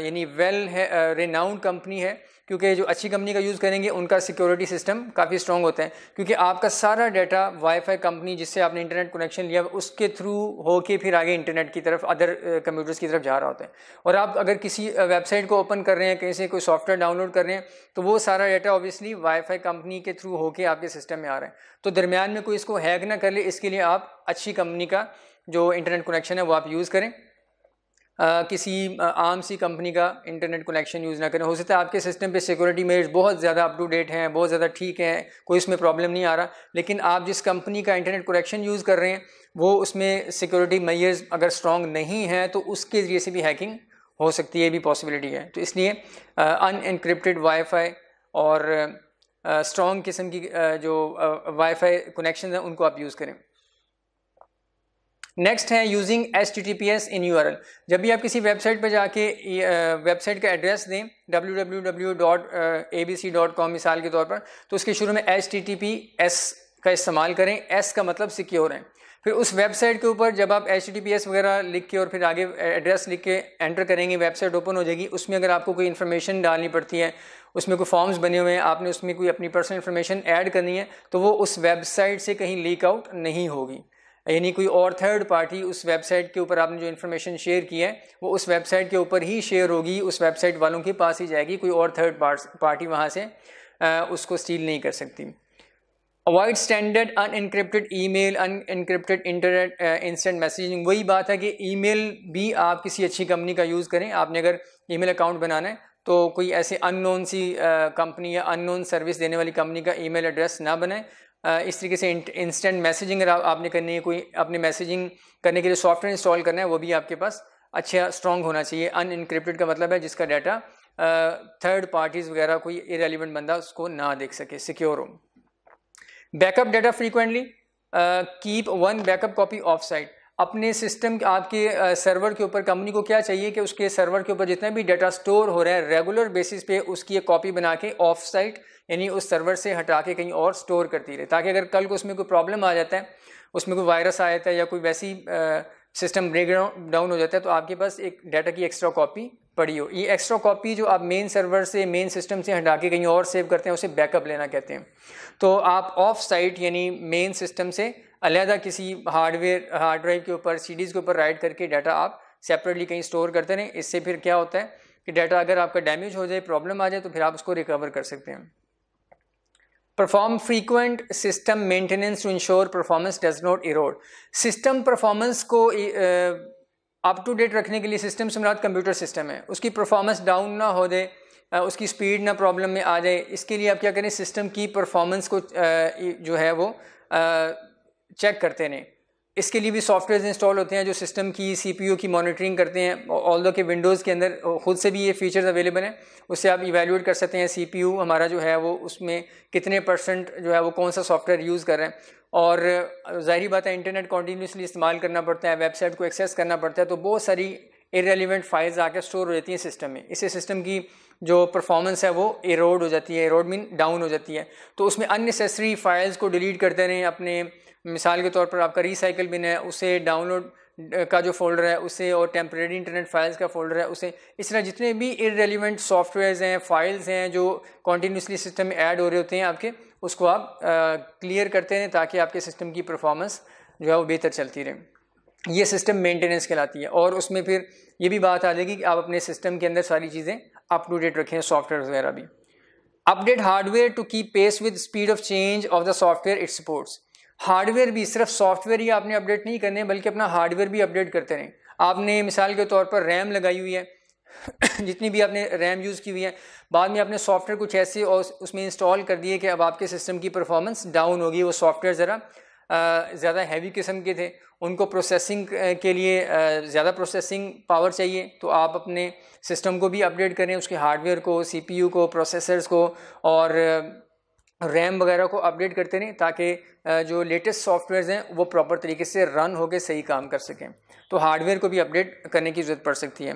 यानी वेल है रेनाउंड कंपनी है क्योंकि जो अच्छी कंपनी का यूज़ करेंगे उनका सिक्योरिटी सिस्टम काफ़ी स्ट्रॉन्ग होता है क्योंकि आपका सारा डाटा वाईफाई कंपनी जिससे आपने इंटरनेट कनेक्शन लिया उसके थ्रू होके फिर आगे इंटरनेट की तरफ अदर कंप्यूटर्स की तरफ जा रहा होता है और आप अगर किसी वेबसाइट को ओपन कर रहे हैं कहीं से कोई सॉफ्टवेयर डाउनलोड कर रहे हैं तो वो सारा डाटा ऑब्वियसली वाईफाई कंपनी के थ्रू होके आपके सिस्टम में आ रहे हैं तो दरमियान में कोई इसको हैक ना कर ले इसके लिए आप अच्छी कंपनी का जो इंटरनेट कनेक्शन है वो आप यूज़ करें आ, किसी आम सी कंपनी का इंटरनेट कनेक्शन यूज़ ना करें हो सकता है आपके सिस्टम पे सिक्योरिटी मेज बहुत ज़्यादा अप टू डेट हैं बहुत ज़्यादा ठीक हैं कोई उसमें प्रॉब्लम नहीं आ रहा लेकिन आप जिस कंपनी का इंटरनेट कनेक्शन यूज़ कर रहे हैं वो उसमें सिक्योरिटी मेजर्स अगर स्ट्रॉन्ग नहीं हैं तो उसके ज़रिए से भी हैकिंग हो सकती है भी पॉसिबिलिटी है तो इसलिए अनइनक्रिप्टेड वाईफाई और स्ट्रॉन्ग किस्म की आ, जो वाईफाई कनेक्शन हैं उनको आप यूज़ करें नेक्स्ट है using H T T P S in U R L जब भी आप किसी वेबसाइट पर जाके वेबसाइट का एड्रेस दें W W W dot A B C dot com मिसाल के तौर पर तो उसके शुरू में H T T P S का इस्तेमाल करें एस का मतलब सिक्योर है फिर उस वेबसाइट के ऊपर जब आप एच टी पी एस वगैरह लिख के और फिर आगे एड्रेस लिख के एंटर करेंगे वेबसाइट ओपन हो जाएगी उसमें अगर आपको कोई इन्फॉर्मेशन डालनी पड़ती है उसमें कोई फॉर्म्स बने हुए हैं आपने उसमें कोई अपनी पर्सनल इन्फॉर्मेशन ऐड करनी है तो वो उस वेबसाइट से कहीं लीक आउट नहीं होगी यानी कोई और थर्ड पार्टी उस वेबसाइट के ऊपर आपने जो इन्फॉर्मेशन शेयर की है वो उस वेबसाइट के ऊपर ही शेयर होगी उस वेबसाइट वालों के पास ही जाएगी कोई और थर्ड पार्टी वहाँ से आ, उसको स्टील नहीं कर सकती avoid standard unencrypted email unencrypted internet instant messaging वही बात है कि ई मेल भी आप किसी अच्छी कंपनी का यूज़ करें आपने अगर ई मेल अकाउंट बनाना है तो कोई ऐसे अननोन सी कंपनी या अननोन सर्विस देने वाली कंपनी का ईमेल एड्रेस ना बनाएं इस तरीके से इंस्टेंट मैसेजिंग अगर आपने करनी है कोई अपने मैसेजिंग करने के लिए सॉफ्टवेयर इंस्टॉल करना है वो भी आपके पास अच्छा स्ट्रॉन्ग होना चाहिए अन इनक्रिप्टेड का मतलब है जिसका डाटा थर्ड पार्टीज़ वगैरह कोई इरेलीवेंट बंदा उसको ना देख सके सिक्योर हो backup data frequently keep one backup copy off site अपने सिस्टम आपके सर्वर के ऊपर कंपनी को क्या चाहिए कि उसके सर्वर के ऊपर जितना भी डाटा स्टोर हो रहा है रेगुलर बेसिस पे उसकी एक कॉपी बना के ऑफ साइट यानी उस सर्वर से हटा के कहीं और स्टोर करती रहे ताकि अगर कल को उसमें कोई प्रॉब्लम आ जाता है उसमें कोई वायरस आ जाता है या कोई वैसी सिस्टम ब्रेक डाउन हो जाता है तो आपके पास एक डाटा की एक्स्ट्रा कॉपी पड़ी हो ये एक्स्ट्रा कॉपी जो आप मेन सर्वर से मेन सिस्टम से हटा के कहीं और सेव करते हैं उसे बैकअप लेना कहते हैं तो आप ऑफ साइट यानी मेन सिस्टम से अलहदा किसी हार्डवेयर हार्ड ड्राइव के ऊपर सीडीज़ के ऊपर राइड करके डाटा आप सेपरेटली कहीं स्टोर करते रहें इससे फिर क्या होता है कि डाटा अगर आपका डैमेज हो जाए प्रॉब्लम आ जाए तो फिर आप उसको रिकवर कर सकते हैं perform frequent system maintenance to ensure performance does not erode system performance को अप टू डेट रखने के लिए सिस्टम से कंप्यूटर सिस्टम है उसकी परफॉर्मेंस डाउन ना हो जाए उसकी स्पीड ना प्रॉब्लम में आ जाए इसके लिए आप क्या करें सिस्टम की परफॉर्मेंस को जो है वो चेक करते रहें इसके लिए भी सॉफ्टवेयर इंस्टॉल होते हैं जो सिस्टम की सीपीयू की मॉनिटरिंग करते हैं ऑल दो के विंडोज़ के अंदर खुद से भी ये फीचर्स अवेलेबल हैं उससे आप इवेल्यूएट कर सकते हैं सीपीयू हमारा जो है वो उसमें कितने परसेंट जो है वो कौन सा सॉफ्टवेयर यूज़ कर रहे हैं और जाहिर बात है इंटरनेट कॉन्टीन्यूसली इस्तेमाल करना पड़ता है वेबसाइट को एक्सेस करना पड़ता है तो बहुत सारी इरेलीवेंट फाइल्स आकर स्टोर हो जाती हैं सिस्टम में इससे सिस्टम की जो परफॉर्मेंस है वो एरोड हो जाती है एरोड मीन डाउन हो जाती है तो उसमें अननेसेसरी फाइल्स को डिलीट करते रहें अपने मिसाल के तौर पर आपका रिसाइकिल बिन है उसे डाउनलोड का जो फोल्डर है उसे और टेम्प्रेरी इंटरनेट फाइल्स का फोल्डर है उसे इस तरह जितने भी इरेलीवेंट सॉफ्टवेयर्स हैं फाइल्स हैं जो कॉन्टीन्यूसली सिस्टम में ऐड हो रहे होते हैं आपके उसको आप क्लियर करते रहें ताकि आपके सिस्टम की परफॉर्मेंस जो है वो बेहतर चलती रहे ये सिस्टम मेंटेनेंस कहलाती है और उसमें फिर ये भी बात आ जाएगी कि आप अपने सिस्टम के अंदर सारी चीज़ें अप टू डेट रखें सॉफ्टवेयर वगैरह भी update hardware to keep pace with speed of change of the software it supports hardware भी सिर्फ सॉफ्टवेयर ही आपने अपडेट नहीं करने बल्कि अपना हार्डवेयर भी अपडेट करते रहें आपने मिसाल के तौर पर रैम लगाई हुई है जितनी भी आपने रैम यूज़ की हुई है बाद में आपने सॉफ्टवेयर कुछ ऐसे और उसमें इंस्टॉल कर दिए कि अब आपके सिस्टम की परफॉर्मेंस डाउन होगी वो सॉफ्टवेयर ज़रा ज़्यादा हैवी किस्म के थे उनको प्रोसेसिंग के लिए ज़्यादा प्रोसेसिंग पावर चाहिए तो आप अपने सिस्टम को भी अपडेट करें उसके हार्डवेयर को सीपीयू को प्रोसेसर्स को और रैम वगैरह को अपडेट करते रहें ताकि जो लेटेस्ट सॉफ्टवेयर हैं वो प्रॉपर तरीके से रन होकर सही काम कर सकें तो हार्डवेयर को भी अपडेट करने की ज़रूरत पड़ सकती है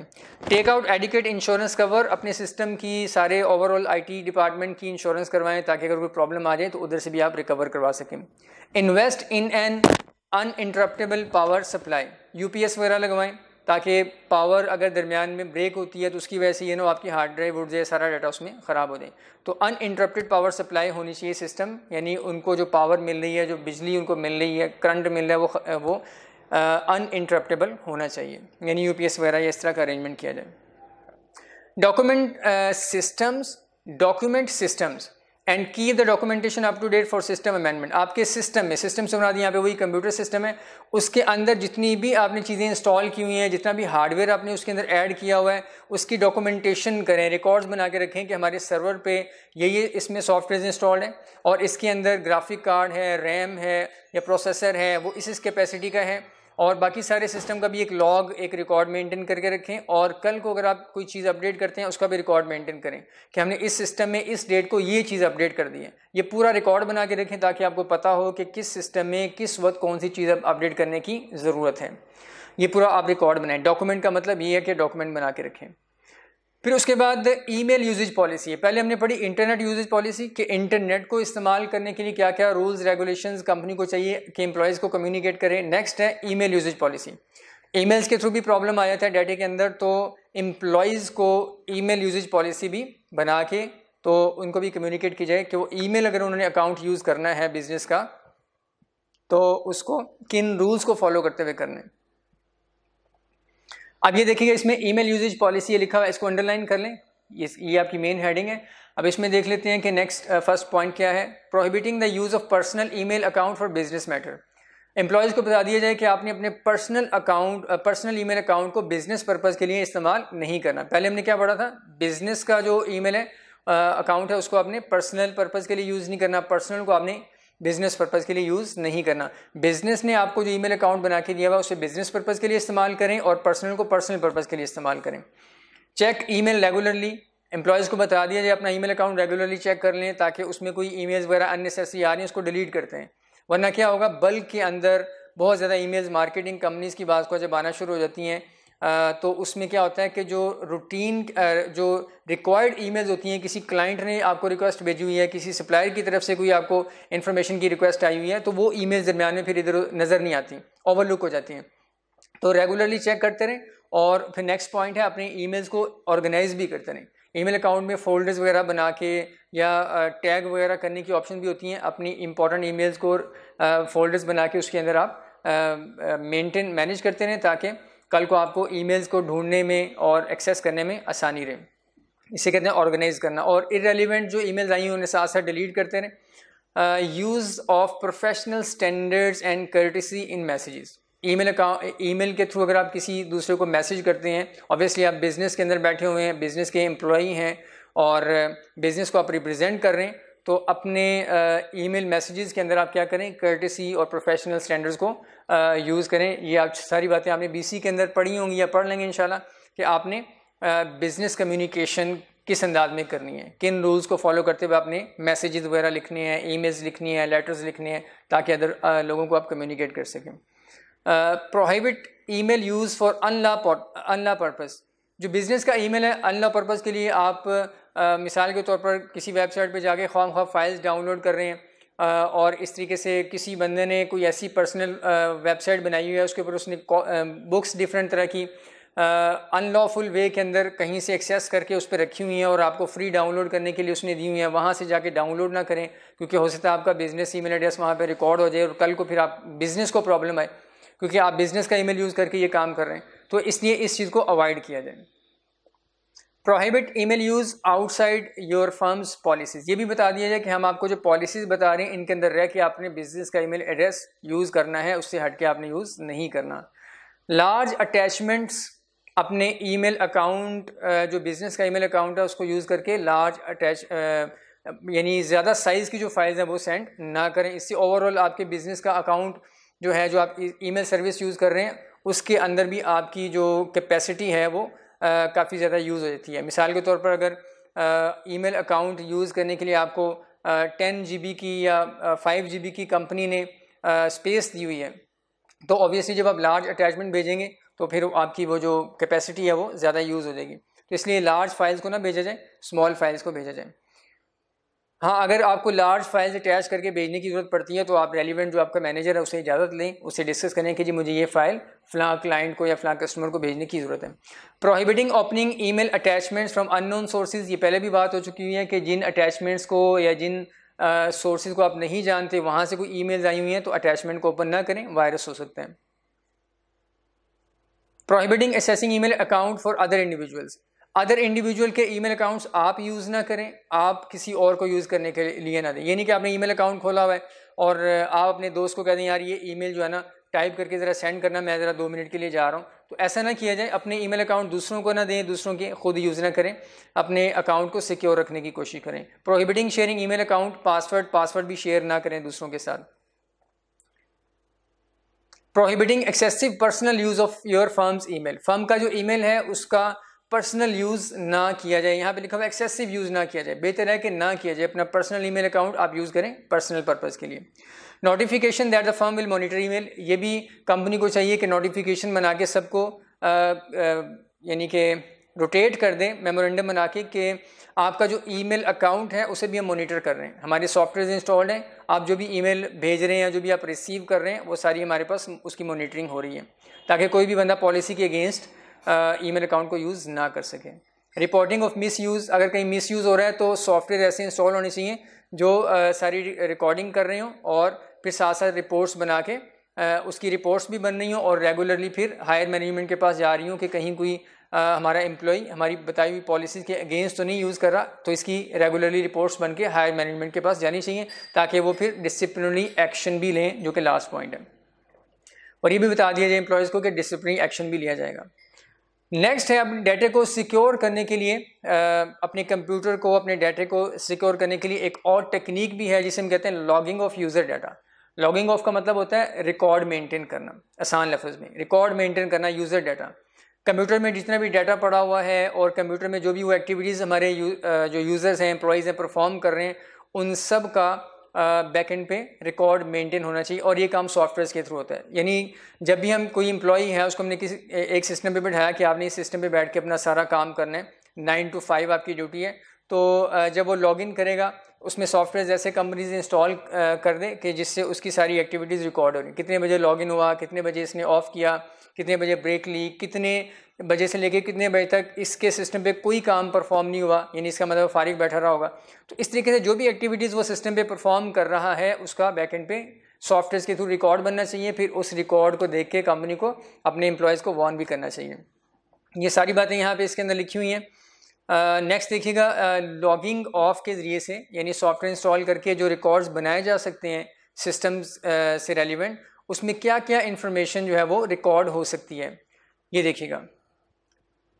take out adequate insurance cover अपने सिस्टम की सारे ओवरऑल आईटी डिपार्टमेंट की इंश्योरेंस करवाएं ताकि अगर कोई प्रॉब्लम आ जाए तो उधर से भी आप रिकवर करवा सकें invest in an un power supply U वगैरह लगवाएं ताकि पावर अगर दरमियान में ब्रेक होती है तो उसकी वजह से ये ना आपकी हार्ड ड्राइव उड़ जाए सारा डाटा उसमें ख़राब हो जाए तो अन इंटरप्टेड पावर सप्लाई होनी चाहिए सिस्टम यानी उनको जो पावर मिल रही है जो बिजली उनको मिल रही है करंट मिल रहा है वो वो अन इंटरप्टेबल होना चाहिए यानी यू वगैरह या इस तरह का अरेंजमेंट किया जाए document systems document systems and की the documentation up to date for system amendment आपके सिस्टम में सिस्टम से बना दिया यहाँ पे वही कंप्यूटर सिस्टम है उसके अंदर जितनी भी आपने चीज़ें इंस्टॉल की हुई हैं जितना भी हार्डवेयर आपने उसके अंदर ऐड किया हुआ है उसकी डॉक्यूमेंटेशन करें रिकॉर्ड्स बना के रखें कि हमारे सर्वर पे ये ये इसमें सॉफ्टवेयर इंस्टॉल्ड है और इसके अंदर ग्राफिक कार्ड है रैम है या प्रोसेसर है वो इस इस कैपेसिटी का है और बाकी सारे सिस्टम का भी एक लॉग एक रिकॉर्ड मेंटेन करके रखें और कल को अगर आप कोई चीज़ अपडेट करते हैं उसका भी रिकॉर्ड मेंटेन करें कि हमने इस सिस्टम में इस डेट को ये चीज़ अपडेट कर दी है ये पूरा रिकॉर्ड बना के रखें ताकि आपको पता हो कि किस सिस्टम में किस वक्त कौन सी चीज़ अपडेट करने की ज़रूरत है ये पूरा आप रिकॉर्ड बनाएं डॉक्यूमेंट का मतलब ये है कि डॉक्यूमेंट बना के रखें फिर उसके बाद ईमेल यूजेज पॉलिसी है पहले हमने पढ़ी इंटरनेट यूजेज पॉलिसी कि इंटरनेट को इस्तेमाल करने के लिए क्या क्या रूल्स रेगुलेशंस कंपनी को चाहिए कि एम्प्लॉयज़ को कम्युनिकेट करें नेक्स्ट है ईमेल यूजेज पॉलिसी ईमेल्स के थ्रू भी प्रॉब्लम आया था डाटा के अंदर तो एम्प्लॉयज़ को ईमेल यूजेज पॉलिसी भी बना के तो उनको भी कम्युनिकेट की जाए कि वो ईमेल अगर उन्होंने अकाउंट यूज़ करना है बिजनेस का तो उसको किन रूल्स को फॉलो करते हुए करना है अब ये देखिएगा इसमें ईमेल यूजेज पॉलिसी ये लिखा हुआ है इसको अंडरलाइन कर लें ये ये आपकी मेन हेडिंग है अब इसमें देख लेते हैं कि नेक्स्ट फर्स्ट पॉइंट क्या है prohibiting the use of personal email account for business matter employees को बता दिया जाए कि आपने अपने personal account personal email account को बिजनेस पर्पज़ के लिए इस्तेमाल नहीं करना पहले हमने क्या पढ़ा था बिजनेस का जो ईमेल है अकाउंट uh, है उसको आपने पर्सनल पर्पज़ के लिए यूज़ नहीं करना पर्सनल को आपने बिजनेस पर्पज़ के लिए यूज़ नहीं करना बिजनेस ने आपको जो ईमेल अकाउंट बना के दिया हुआ उसे बिजनेस पर्पज़ के लिए इस्तेमाल करें और पर्सनल को पर्सनल पर्पज़ के लिए इस्तेमाल करें चेक ईमेल रेगुलरली एम्प्लॉयज़ को बता दिया जाए अपना ईमेल अकाउंट रेगुलरली चेक कर लें ताकि उसमें कोई ईमेल्स वगैरह अननेसेसरी आ रही हैं उसको डिलीट करते हैं वरना क्या होगा बल्क के अंदर बहुत ज़्यादा ईमेल्स मार्केटिंग कंपनीज़ की बात को जब आना शुरू हो जाती हैं तो उसमें क्या होता है कि जो रूटीन जो रिक्वायर्ड ईमेल्स होती हैं किसी क्लाइंट ने आपको रिक्वेस्ट भेजी हुई है किसी सप्लायर की तरफ से कोई आपको इन्फॉर्मेशन की रिक्वेस्ट आई हुई है तो वो मेल्स दरमियान में फिर इधर नज़र नहीं आती ओवरलुक हो जाती हैं तो रेगुलरली चेक करते रहें और फिर नेक्स्ट पॉइंट है अपने ई को ऑर्गेनाइज भी करते रहें ईमेल अकाउंट में फोल्डर्स वगैरह बना के या टैग वगैरह करने की ऑप्शन भी होती हैं अपनी इंपॉर्टेंट ईमेल्स को फोल्डर्स बना के उसके अंदर आप मेंटेन मैनेज करते रहें ताकि कल को आपको ईमेल्स को ढूंढने में और एक्सेस करने में आसानी रहे इसे कहते हैं ऑर्गेनाइज करना और इरेलीवेंट जो ईमेल्स आई हैं उन्हें साथ साथ डिलीट करते रहें use of professional standards and courtesy in messages email account email के थ्रू अगर आप किसी दूसरे को मैसेज करते हैं ऑब्वियसली आप बिज़नेस के अंदर बैठे हुए हैं बिज़नेस के एम्प्लॉई हैं और बिज़नेस को आप रिप्रेजेंट कर रहे हैं तो अपने ईमेल uh, मैसेजेस के अंदर आप क्या करें करटिसी और प्रोफेशनल स्टैंडर्ड्स को यूज़ करें ये आप सारी बातें आपने बीसी के अंदर पढ़ी होंगी या पढ़ लेंगे इन कि आपने बिज़नेस कम्युनिकेशन किस अंदाज में करनी है किन रूल्स को फॉलो करते हुए आपने मैसेजेस वगैरह लिखने हैं ईमेल्स लिखनी है लेटर्स लिखने हैं ताकि अदर लोगों को आप कम्युनिकेट कर सकें प्रोहिबिट ईमेल यूज़ फॉर अनला अनला पर्पज़ जो बिज़नेस का ईमेल है अनला पर्पज़ के लिए आप आ, मिसाल के तौर पर किसी वेबसाइट पर जाके खाम ख्वाब फाइल्स डाउनलोड कर रहे हैं और इस तरीके से किसी बंदे ने कोई ऐसी पर्सनल वेबसाइट बनाई हुई है उसके ऊपर उसने बुक्स डिफरेंट तरह की अनलॉफुल वे के अंदर कहीं से एक्सेस करके उस पर रखी हुई हैं और आपको फ्री डाउनलोड करने के लिए उसने दी हुई हैं वहाँ से जाके डाउनलोड ना करें क्योंकि हो सकता है आपका बिज़नेस ईमेल एड्रेस वहाँ पर रिकॉर्ड हो जाए और कल को फिर आप बिज़नेस को प्रॉब्लम आए क्योंकि आप बिज़नेस का ईमेल यूज़ करके ये काम कर रहे हैं तो इसलिए इस चीज़ को अवॉइड किया जाए prohibit email use outside your firm's policies ये भी बता दिया जाए कि हम आपको जो पॉलिसीज़ बता रहे हैं इनके अंदर रह के आपने बिजनेस का ईमेल एड्रेस यूज़ करना है उससे हट के आपने यूज़ नहीं करना लार्ज अटैचमेंट्स अपने ईमेल अकाउंट जो बिज़नेस का ईमेल अकाउंट है उसको यूज़ करके लार्ज अटैच यानी ज़्यादा साइज़ की जो फाइल्स हैं वो सेंड ना करें इससे ओवरऑल आपके बिज़नेस का अकाउंट जो है जो आप ईमेल सर्विस यूज़ कर रहे हैं उसके अंदर भी आपकी जो कैपेसिटी है वो काफ़ी ज़्यादा यूज़ हो जाती है मिसाल के तौर पर अगर ईमेल अकाउंट यूज़ करने के लिए आपको टेन जी की या फाइव जी की कंपनी ने स्पेस दी हुई है तो ऑब्वियसली जब आप लार्ज अटैचमेंट भेजेंगे तो फिर आपकी वो जो कैपेसिटी है वो ज़्यादा यूज़ हो जाएगी तो इसलिए लार्ज फाइल्स को ना भेजा जाए स्मॉल फाइल्स को भेजा जाए हाँ अगर आपको लार्ज फाइल्स अटैच करके भेजने की ज़रूरत पड़ती है तो आप रेलिवेंट जो आपका मैनेजर है उसे इजाज़त लें उसे डिस्कस करें कि जी मुझे ये फ़ाइल फ़लाँ क्लाइंट को या फ़लाँ कस्टमर को भेजने की ज़रूरत है prohibiting opening email attachments from unknown sources ये पहले भी बात हो चुकी हुई है कि जिन अटैचमेंट्स को या जिन सोर्सेज uh, को आप नहीं जानते वहाँ से कोई ई आई हुई हैं तो अटैचमेंट को ओपन ना करें वायरस हो सकते हैं prohibiting accessing email account for other individuals other individual के ईमेल अकाउंट्स आप यूज़ ना करें आप किसी और को यूज़ करने के लिए ना दें यानी कि आपने ईमेल अकाउंट खोला हुआ है और आप अपने दोस्त को कह दें यार ये ईमेल जो है ना टाइप करके ज़रा सेंड करना मैं ज़रा दो मिनट के लिए जा रहा हूँ तो ऐसा ना किया जाए अपने ईमेल अकाउंट दूसरों को ना दें दूसरों के खुद यूज़ ना करें अपने अकाउंट को सिक्योर रखने की कोशिश करें prohibiting sharing email account password password भी शेयर ना करें दूसरों के साथ prohibiting excessive personal use of your firm's email firm का जो ईमेल है उसका पर्सनल यूज़ ना किया जाए यहाँ पे लिखा हुआ एक्सेसिव यूज़ ना किया जाए बेहतर है कि ना किया जाए अपना पर्सनल ईमेल अकाउंट आप यूज़ करें पर्सनल पर्पज़ के लिए notification that the firm will monitor email ये भी कंपनी को चाहिए कि नोटिफिकेशन बना के सबको यानी कि रोटेट कर दें मेमोरेंडम बना के कि आपका जो ईमेल अकाउंट है उसे भी हम मॉनिटर कर रहे हैं हमारे सॉफ्टवेयर इंस्टॉल्ड हैं आप जो भी ईमेल भेज रहे हैं या जो भी आप रिसीव कर रहे हैं वो सारी हमारे पास उसकी मॉनिटरिंग हो रही है ताकि कोई भी बंदा पॉलिसी के अगेंस्ट ईमेल अकाउंट को यूज़ ना कर सकें रिपोर्टिंग ऑफ मिस यूज़ अगर कहीं मिस यूज़ हो रहा है तो सॉफ्टवेयर ऐसे इंस्टॉल होने चाहिए जो आ, सारी रिकॉर्डिंग कर रहे हो और फिर साथ साथ रिपोर्ट्स बना के आ, उसकी रिपोर्ट्स भी बन रही हो और रेगुलरली फिर हायर मैनेजमेंट के पास जा रही हूँ कि कहीं कोई आ, हमारा एम्प्लॉई हमारी बताई हुई पॉलिसीज़ के अगेंस्ट तो नहीं यूज़ कर रहा तो इसकी रेगुलरली रिपोर्ट्स बन के हायर मैनेजमेंट के पास जानी चाहिए ताकि वो फिर डिसिप्लिनरी एक्शन भी लें जो कि लास्ट पॉइंट है और ये भी बता दिया जाए एम्प्लॉयज़ को कि डिसिप्लिनरी एक्शन भी लिया जाएगा नेक्स्ट है अपने डाटे को सिक्योर करने के लिए अपने कंप्यूटर को अपने डाटे को सिक्योर करने के लिए एक और टेक्निक भी है जिसे हम कहते हैं logging of user data logging of का मतलब होता है रिकॉर्ड मेंटेन करना आसान लफ्ज़ में रिकॉर्ड मेंटेन करना यूज़र डाटा कंप्यूटर में जितना भी डाटा पड़ा हुआ है और कंप्यूटर में जो भी वो एक्टिविटीज़ हमारे यू, जो यूज़र्स हैं एम्प्लॉयज़ हैं परफॉर्म कर रहे हैं उन सब का बैकएंड पे रिकॉर्ड मेंटेन होना चाहिए और ये काम सॉफ्टवेयर के थ्रू होता है यानी जब भी हम कोई इंप्लॉई है उसको हमने किसी एक सिस्टम पे बैठाया कि आपने इस सिस्टम पे बैठ के अपना सारा काम करना है नाइन टू फाइव आपकी ड्यूटी है तो जब वो लॉग इन करेगा उसमें सॉफ्टवेयर जैसे कंपनीज इंस्टॉल कर दें कि जिससे उसकी सारी एक्टिविटीज़ रिकॉर्ड हो रही कितने बजे लॉगिन हुआ कितने बजे इसने ऑफ़ किया कितने बजे ब्रेक ली कितने बजे से लेके कितने बजे तक इसके सिस्टम पे कोई काम परफॉर्म नहीं हुआ यानी इसका मतलब फारिग बैठा रहा होगा तो इस तरीके से जो भी एक्टिविटीज़ वो सिस्टम पे परफॉर्म कर रहा है उसका बैकेंड पे सॉफ्टवेयर के थ्रू रिकॉर्ड बनना चाहिए फिर उस रिकॉर्ड को देख के कंपनी को अपने एम्प्लॉयज़ को वॉर्न भी करना चाहिए ये सारी बातें यहाँ पर इसके अंदर लिखी हुई हैं नेक्स्ट देखिएगा लॉगिंग ऑफ के ज़रिए से यानी सॉफ्टवेयर इंस्टॉल करके जो रिकॉर्ड्स बनाए जा सकते हैं सिस्टम्स uh, से रेलिवेंट उसमें क्या क्या इन्फॉर्मेशन जो है वो रिकॉर्ड हो सकती है ये देखिएगा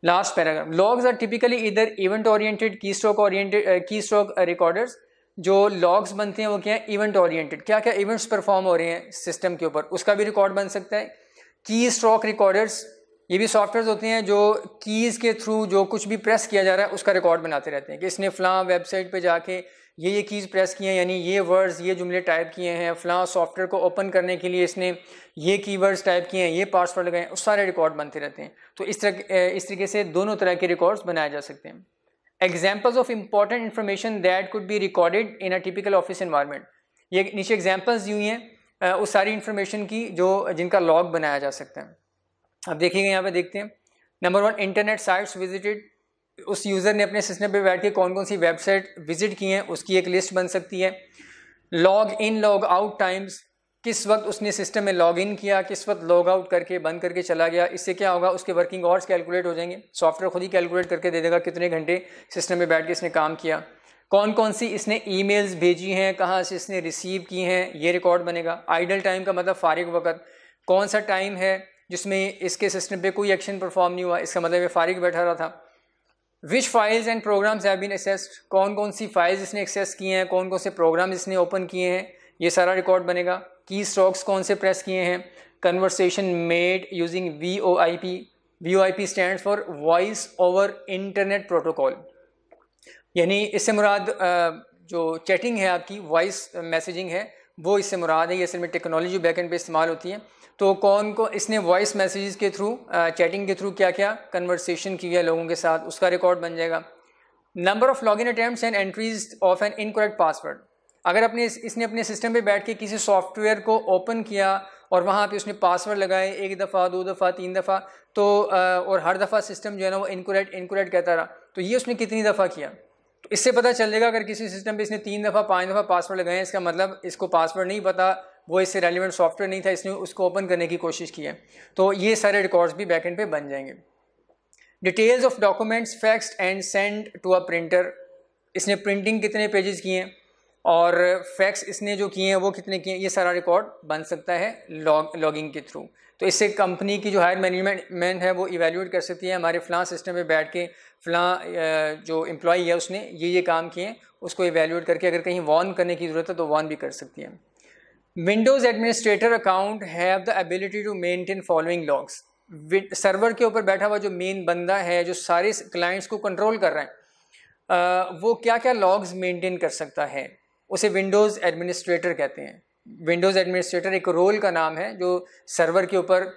last paragraph logs are typically इधर event oriented keystroke oriented keystroke recorders जो लॉग्स बनते हैं वो क्या है इवेंट ओरिएंटेड क्या क्या इवेंट्स परफॉर्म हो रहे हैं सिस्टम के ऊपर उसका भी रिकॉर्ड बन सकता है की स्ट्रोक रिकॉर्डर्स ये भी सॉफ्टवेयर होते हैं जो कीज़ के थ्रू जो कुछ भी प्रेस किया जा रहा है उसका रिकॉर्ड बनाते रहते हैं कि इसने फ़लाँ वेबसाइट पे जाके ये ये कीज़ प्रेस किए हैं यानी ये वर्ड्स ये जुमले टाइप किए हैं फ़लाँ सॉफ्टवेयर को ओपन करने के लिए इसने ये कीवर्ड्स टाइप किए हैं ये पासवर्ड लगाए उस सारे रिकॉर्ड बनते रहते हैं तो इस तरह इस तरीके से दोनों तरह के रिकॉर्ड्स बनाए जा सकते हैं examples of important information that could be recorded in a typical office environment ये नीचे एग्जाम्पल्स दी हुई हैं उस सारी इन्फॉर्मेशन की जो जिनका लॉग बनाया जा सकता है अब देखिएगा यहाँ पे देखते हैं number one internet sites visited उस यूज़र ने अपने सिस्टम पे बैठ के कौन कौन सी वेबसाइट विजिट की हैं उसकी एक लिस्ट बन सकती है log in log out times किस वक्त उसने सिस्टम में लॉग इन किया किस वक्त लॉग आउट करके बंद करके चला गया इससे क्या होगा उसके वर्किंग आवर्स कैलकुलेट हो जाएंगे सॉफ्टवेयर खुद ही कैलकुलेट करके दे देगा कितने घंटे सिस्टम में बैठ के इसने काम किया कौन कौन सी इसने ईमेल्स भेजी हैं कहाँ से इसने रिसीव की हैं ये रिकॉर्ड बनेगा आइडल टाइम का मतलब फारिग वक्त कौन सा टाइम है जिसमें इसके सिस्टम पे कोई एक्शन परफॉर्म नहीं हुआ इसका मतलब ये फारिग बैठा रहा था which files and programs have been accessed कौन कौन सी फाइल्स इसने एक्सेस किए हैं कौन कौन से प्रोग्राम इसने ओपन किए हैं ये सारा रिकॉर्ड बनेगा की स्टॉक्स कौन से प्रेस किए हैं conversation made using V O I P V O I P stand for voice over internet protocol यानी इससे मुराद जो चैटिंग है आपकी वॉइस मैसेजिंग है वो इससे मुराद है ये असल में टेक्नोलॉजी बैकेंड पे इस्तेमाल होती है तो कौन को इसने वॉइस मैसेजेस के थ्रू चैटिंग के थ्रू क्या क्या कन्वर्सेशन की है लोगों के साथ उसका रिकॉर्ड बन जाएगा number of login attempt and entries of an incorrect password अगर अपने इसने अपने सिस्टम पे बैठ के किसी सॉफ्टवेयर को ओपन किया और वहाँ पे उसने पासवर्ड लगाए एक दफ़ा दो दफ़ा तीन दफ़ा तो और हर दफ़ा सिस्टम जो है ना वो इनकोरेक्ट इनकोरेक्ट कहता रहा तो ये उसने कितनी दफ़ा किया तो इससे पता चल जाएगा अगर किसी सिस्टम पे इसने तीन दफ़ा पाँच दफ़ा पासवर्ड लगाए इसका मतलब इसको पासवर्ड नहीं पता वो इससे रेलिवेंट सॉफ्टवेयर नहीं था इसने उसको ओपन करने की कोशिश की है तो ये सारे रिकॉर्ड्स भी बैकेंड पे बन जाएंगे details of documents fax and send to a printer इसने प्रिंटिंग कितने पेजेस किए हैं और फैक्स इसने जो किए हैं वो कितने किए हैं ये सारा रिकॉर्ड बन सकता है लॉग लॉगिंग के थ्रू तो इससे कंपनी की जो हायर मैनेजमेंट मैन है वो इवेल्यूएट कर सकती है हमारे फ्लां सिस्टम में बैठ के फ्लां जो एम्प्लॉई है उसने ये ये काम किए उसको इवेल्यूएट करके अगर कहीं वॉर्न करने की ज़रूरत है तो वॉर्न भी कर सकती है Windows administrator account have the ability to maintain following logs server के ऊपर बैठा हुआ जो मेन बंदा है जो सारे क्लाइंट्स को कंट्रोल कर रहे हैं वो क्या क्या लॉग्स मेंटेन कर सकता है उसे विंडोज़ एडमिनिस्ट्रेटर कहते हैं विंडोज़ एडमिनिस्ट्रेटर एक रोल का नाम है जो सर्वर के ऊपर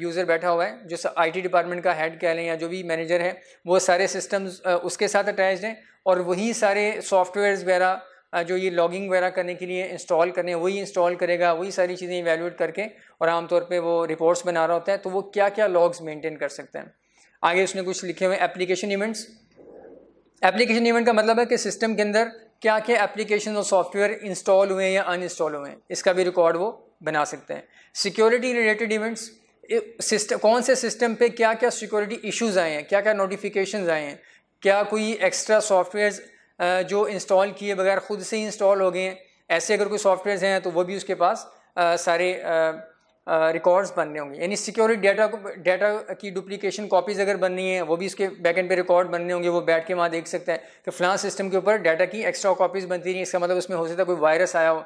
यूज़र बैठा हुआ है जो आईटी डिपार्टमेंट का हेड कह लें या जो भी मैनेजर है वो सारे सिस्टम्स उसके साथ अटैच हैं और वही सारे सॉफ्टवेयर वगैरह जो ये लॉगिंग वगैरह करने के लिए इंस्टॉल करने वही इंस्टॉल करेगा वही सारी चीज़ें इवेल्यूट करके और आमतौर पे वो रिपोर्ट्स बना रहा होता है तो वो क्या क्या लॉग्स मेंटेन कर सकते हैं आगे उसने कुछ लिखे हुए एप्लीकेशन इवेंट्स एप्लीकेशन इवेंट का मतलब है कि सिस्टम के अंदर क्या क्या एप्लीकेशन और सॉफ्टवेयर इंस्टॉल हुए हैं या अनइंस्टॉल हुए हैं इसका भी रिकॉर्ड वो बना सकते हैं सिक्योरिटी रिलेटेड इवेंट्स सिस्टम कौन से सिस्टम पे क्या क्या सिक्योरिटी इश्यूज आए हैं क्या क्या नोटिफिकेशन आए हैं क्या कोई एक्स्ट्रा सॉफ्टवेयर जो इंस्टॉल किए बगैर ख़ुद से ही इंस्टॉल हो गए हैं ऐसे अगर कोई सॉफ्टवेयर हैं तो वो भी उसके पास सारे रिकॉर्ड्स बनने होंगे यानी सिक्योरिटी डेटा को डेटा की डुप्लीकेशन कॉपीज़ अगर बननी है वो भी उसके एंड पे रिकॉर्ड बनने होंगे वो बैठ के वहाँ देख सकते हैं कि फ़लाँ सिस्टम के ऊपर डाटा की एक्स्ट्रा कॉपीज़ बनती रही इसका मतलब उसमें हो सकता है कोई वायरस आया हो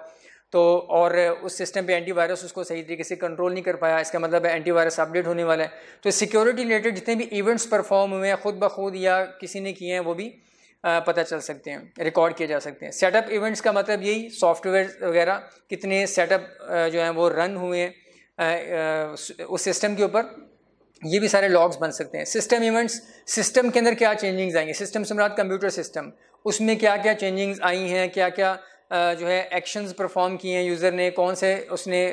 तो और उस सिस्टम पे एंटीवायरस उसको सही तरीके से कंट्रोल नहीं कर पाया इसका मतलब है एंटीवायरस अपडेट होने वाला है तो सिक्योरिटी रिलेटेड जितने भी इवेंट्स परफॉर्म हुए हैं खुद ब खुद या किसी ने किए हैं वो भी पता चल सकते हैं रिकॉर्ड किए जा सकते हैं सेटअप इवेंट्स का मतलब यही सॉफ्टवेयर वगैरह कितने सेटअप जो हैं वो रन हुए हैं उस सिस्टम के ऊपर ये भी सारे लॉग्स बन सकते हैं सिस्टम इवेंट्स सिस्टम के अंदर क्या चेंजिंग्स आएंगे सिस्टम से मुराद कंप्यूटर सिस्टम उसमें क्या क्या चेंजिंग्स आई हैं क्या क्या जो है एक्शंस परफॉर्म किए हैं यूज़र ने कौन से उसने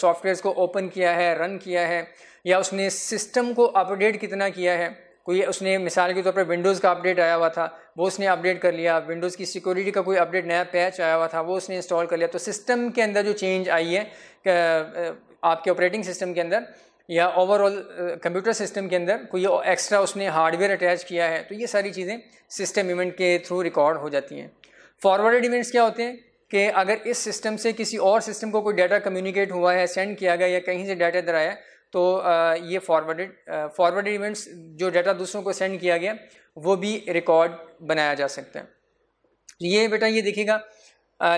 सॉफ्टवेयर को ओपन किया है रन किया है या उसने सिस्टम को अपडेट कितना किया है कोई उसने मिसाल के तौर पर विंडोज़ का अपडेट आया हुआ था वो उसने अपडेट कर लिया विंडोज़ की सिक्योरिटी का कोई अपडेट नया पैच आया हुआ था वो उसने इंस्टॉल कर लिया तो सिस्टम के अंदर जो चेंज आई है आपके ऑपरेटिंग सिस्टम के अंदर या ओवरऑल कंप्यूटर सिस्टम के अंदर कोई एक्स्ट्रा उसने हार्डवेयर अटैच किया है तो ये सारी चीज़ें सिस्टम इवेंट के थ्रू रिकॉर्ड हो जाती हैं फॉरवर्डेड इवेंट्स क्या होते हैं कि अगर इस सिस्टम से किसी और सिस्टम को कोई डाटा कम्युनिकेट हुआ है सेंड किया गया या कहीं से डाटा इधर आया है तो ये फॉरवर्डेड फॉरवर्डेड इवेंट्स जो डाटा दूसरों को सेंड किया गया वो भी रिकॉर्ड बनाया जा सकता है तो ये बेटा ये देखिएगा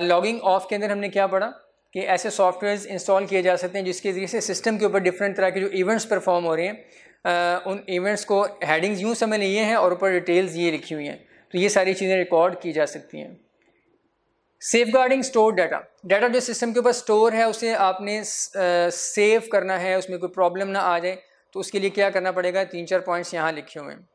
लॉगिंग ऑफ के अंदर हमने क्या पढ़ा कि ऐसे सॉफ्टवेयर इंस्टॉल किए जा सकते हैं जिसके ज़रिए से सिस्टम के ऊपर डिफरेंट तरह के जो इवेंट्स परफॉर्म हो रहे हैं आ, उन इवेंट्स को हेडिंग्स यूँ समझ लिए हैं और ऊपर डिटेल्स ये लिखी हुई हैं तो ये सारी चीज़ें रिकॉर्ड की जा सकती हैं safeguarding store data data जो सिस्टम के ऊपर स्टोर है उसे आपने सेव करना है उसमें कोई प्रॉब्लम ना आ जाए तो उसके लिए क्या करना पड़ेगा तीन चार पॉइंट्स यहाँ लिखे हुए हैं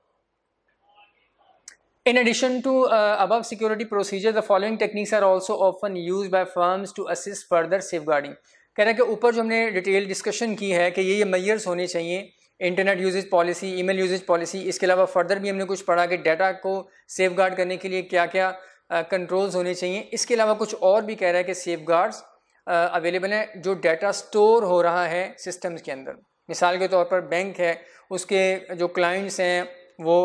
इन एडिशन टू अब security procedure the following techniques are also often use by firms to assist further safeguarding कह रहे हैं कि ऊपर जो हमने डिटेल डिस्कशन की है कि ये ये मैयर्स होने चाहिए internet usage policy email usage policy इसके अलावा फर्दर भी हमने कुछ पढ़ा कि डाटा को सेफ गार्ड करने के लिए क्या क्या कंट्रोल्स होने चाहिए इसके अलावा कुछ और भी कह रहा है कि सेफ गार्ड्स अवेलेबल हैं जो डाटा स्टोर हो रहा है सिस्टम्स के अंदर मिसाल के तौर पर बैंक है उसके जो क्लाइंट्स हैं वो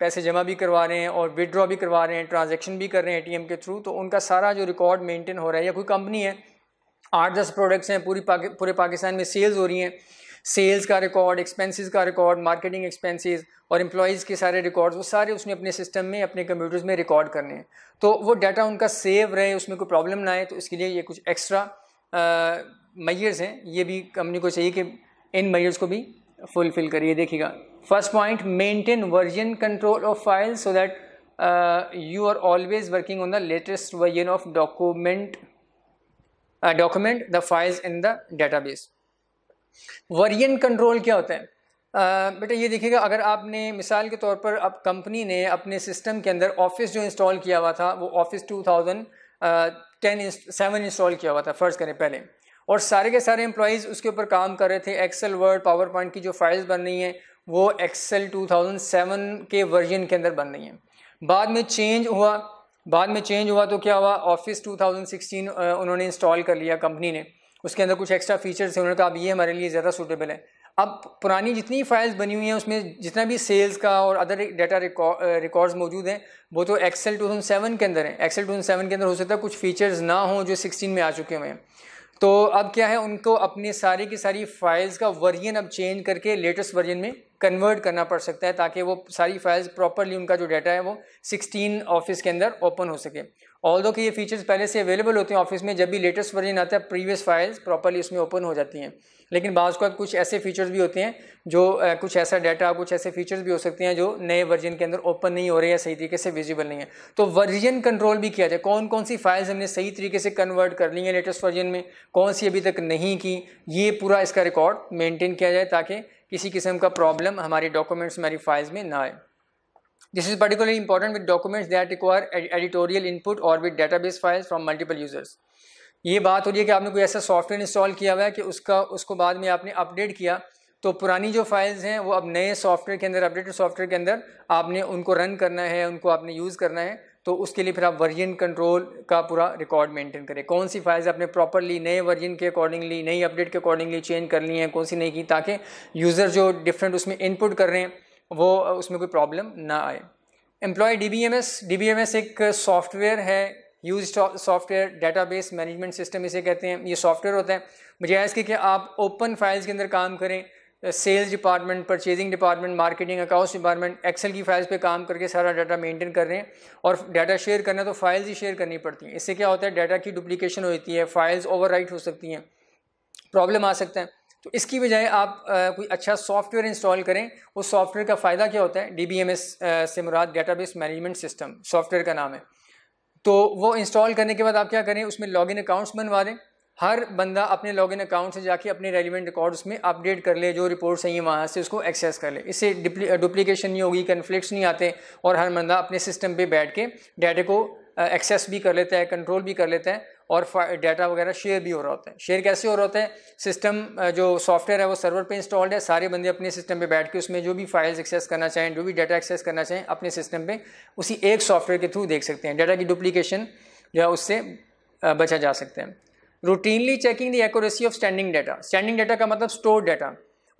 पैसे जमा भी करवा रहे हैं और विदड्रॉ भी करवा रहे हैं ट्रांजेक्शन भी कर रहे हैं एटीएम के थ्रू तो उनका सारा जो रिकॉर्ड मेंटेन हो रहा है या कोई कंपनी है आठ दस प्रोडक्ट्स हैं पूरी पाकि पूरे पाकिस्तान में सेल्स हो रही हैं सेल्स का रिकॉर्ड एक्सपेंसेस का रिकॉर्ड मार्केटिंग एक्सपेंसेस और एम्प्लॉज़ के सारे रिकॉर्ड्स वो सारे उसने अपने सिस्टम में अपने कंप्यूटर्स में रिकॉर्ड करने हैं तो वो डाटा उनका सेव रहे उसमें कोई प्रॉब्लम ना आए तो इसके लिए ये कुछ एक्स्ट्रा मैयर्स हैं ये भी कंपनी को चाहिए कि इन मैयर्स को भी फुलफिल करिए देखिएगा first point maintain version control of file so that you are always working on the latest version of document document the files in the base version control क्या होता है बेटा ये देखिएगा अगर आपने मिसाल के तौर पर अब कंपनी ने अपने सिस्टम के अंदर ऑफिस जो इंस्टॉल किया हुआ था वो office two thousand ten seven install किया हुआ था फ़र्ज़ करें पहले और सारे के सारे एम्प्लॉयज़ उसके ऊपर काम कर रहे थे एक्सेल वर्ड पावर पॉइंट की जो फाइल्स बन रही हैं वो एक्सेल 2007 के वर्जन के अंदर बन रही हैं बाद में चेंज हुआ बाद में चेंज हुआ तो क्या हुआ ऑफिस 2016 उन्होंने इंस्टॉल कर लिया कंपनी ने उसके अंदर कुछ एक्स्ट्रा फीचर्स हैं उन्होंने कहा अब ये हमारे लिए ज़्यादा सूटेबल है अब पुरानी जितनी फाइल्स बनी हुई हैं उसमें जितना भी सेल्स का और अदर डाटा रिकॉर्ड्स मौजूद हैं वो तो एक्सेल टू सेवन के अंदर हैं एक्सेल टू सेवन के अंदर हो सकता है कुछ फीचर्स ना हों जो सिक्सटीन में आ चुके हुए हैं तो अब क्या है उनको अपने सारे की सारी फाइल्स का वर्जन अब चेंज करके लेटेस्ट वर्जन में कन्वर्ट करना पड़ सकता है ताकि वो सारी फाइल्स प्रॉपरली उनका जो डाटा है वो सिक्सटीन ऑफिस के अंदर ओपन हो सके ऑल दो कि ये फीचर्स पहले से अवेलेबल होते हैं ऑफिस में जब भी लेटेस्ट वर्जन आता है प्रीवियस फाइल्स प्रॉपरली उसमें ओपन हो जाती हैं लेकिन बाज़ का कुछ ऐसे फीचर्स भी होते हैं जो आ, कुछ ऐसा डाटा कुछ ऐसे फीचर्स भी हो सकते हैं जो नए वर्जन के अंदर ओपन नहीं हो रहे हैं सही तरीके से विजिबल नहीं है तो वर्जन कंट्रोल भी किया जाए कौन कौन सी फाइल्स हमने सही तरीके से कन्वर्ट कर ली है लेटेस्ट वर्जन में कौन सी अभी तक नहीं की ये पूरा इसका रिकॉर्ड मेनटेन किया जाए ताकि किसी किस्म का प्रॉब्लम हमारे डॉक्यूमेंट्स हमारी फाइल्स में ना आए This is particularly important with documents that require editorial input or with database files from multiple users. ये बात हो रही है कि आपने कोई ऐसा सॉफ्टवेयर इंस्टॉल किया हुआ है कि उसका उसको बाद में आपने अपडेट किया तो पुरानी जो फाइल्स हैं वो अब नए सॉफ्टवेयर के अंदर अपडेटेड सॉफ्टवेयर के अंदर आपने उनको रन करना है उनको आपने यूज़ करना है तो उसके लिए फिर आप वर्जन कंट्रोल का पूरा रिकॉर्ड मेंटेन करें कौन सी फाइल्स आपने प्रॉपरली नए वर्जन के अकॉर्डिंगली नई अपडेट के अकॉर्डिंगली चेंज कर ली हैं कौन सी नहीं की ताकि यूज़र जो डिफरेंट उसमें इनपुट कर रहे हैं वो उसमें कोई प्रॉब्लम ना आए employ D B M S D B M S एक सॉफ्टवेयर है use software database management system इसे कहते हैं ये सॉफ्टवेयर होता है बजाय इसके कि आप ओपन फाइल्स के अंदर काम करें sales department purchasing department marketing accounts department Excel की फाइल्स पे काम करके सारा डाटा मेंटेन कर रहे हैं और डाटा शेयर करना तो फाइल्स ही शेयर करनी पड़ती हैं इससे क्या होता है डाटा की डुप्लीकेशन होती है फाइल्स ओवर हो सकती हैं प्रॉब्लम आ सकता है तो इसकी बजाय आप आ, कोई अच्छा सॉफ्टवेयर इंस्टॉल करें उस सॉफ्टवेयर का फ़ायदा क्या होता है डी बी एम एस से मुराद बेस मैनेजमेंट सिस्टम सॉफ्टवेयर का नाम है तो वो इंस्टॉल करने के बाद आप क्या करें उसमें लॉग इन अकाउंट्स बनवा दें हर बंदा अपने लॉग इन अकाउंट से जाके अपने रेलिवेंट रिकॉर्ड उसमें अपडेट कर ले जो रिपोर्ट्स हैं वहाँ से उसको एक्सेस कर ले इससे डुप्लीकेशन नहीं होगी कन्फ्लिक्ट नहीं आते और हर बंदा अपने सिस्टम पर बैठ के डाटे को एक्सेस भी कर लेता है कंट्रोल भी कर लेता है और डाटा वगैरह शेयर भी हो रहा होता है शेयर कैसे हो रहा होता है सिस्टम जो सॉफ्टवेयर है वो सर्वर पे इंस्टॉल्ड है सारे बंदे अपने सिस्टम पे बैठ के उसमें जो भी फाइल्स एक्सेस करना चाहें जो भी डाटा एक्सेस करना चाहें अपने सिस्टम पे उसी एक सॉफ्टवेयर के थ्रू देख सकते हैं डाटा की डुप्लीकेशन जो है उससे बचा जा सकता है routinely checking the accuracy of standing data standing data का मतलब स्टोर डाटा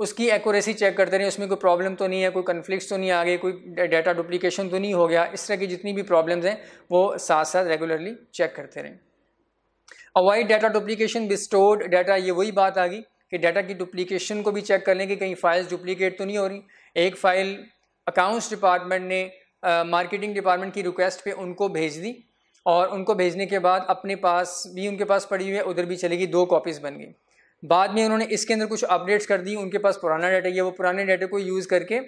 उसकी एकोरेसी चेक करते रहें उसमें कोई प्रॉब्लम तो नहीं है कोई कन्फ्लिक्स तो नहीं आ गए कोई डाटा डुप्लीकेशन तो नहीं हो गया इस तरह की जितनी भी प्रॉब्लम्स हैं वो साथ साथ रेगुलरली चेक करते रहें अवॉइड डाटा डुप्लीकेशन बिस्टोर्ड डाटा ये वही बात आ गई कि डाटा की डुप्लीकेशन को भी चेक कर लें कि कहीं फाइल्स डुप्लीकेट तो नहीं हो रही एक फ़ाइल अकाउंट्स डिपार्टमेंट ने मार्केटिंग डिपार्टमेंट की रिक्वेस्ट पे उनको भेज दी और उनको भेजने के बाद अपने पास भी उनके पास पड़ी हुई है उधर भी चलेगी दो कॉपीज़ बन गई बाद में उन्होंने इसके अंदर कुछ अपडेट्स कर दी उनके पास पुराना डाटा ये वो पुराने डाटे को यूज़ करके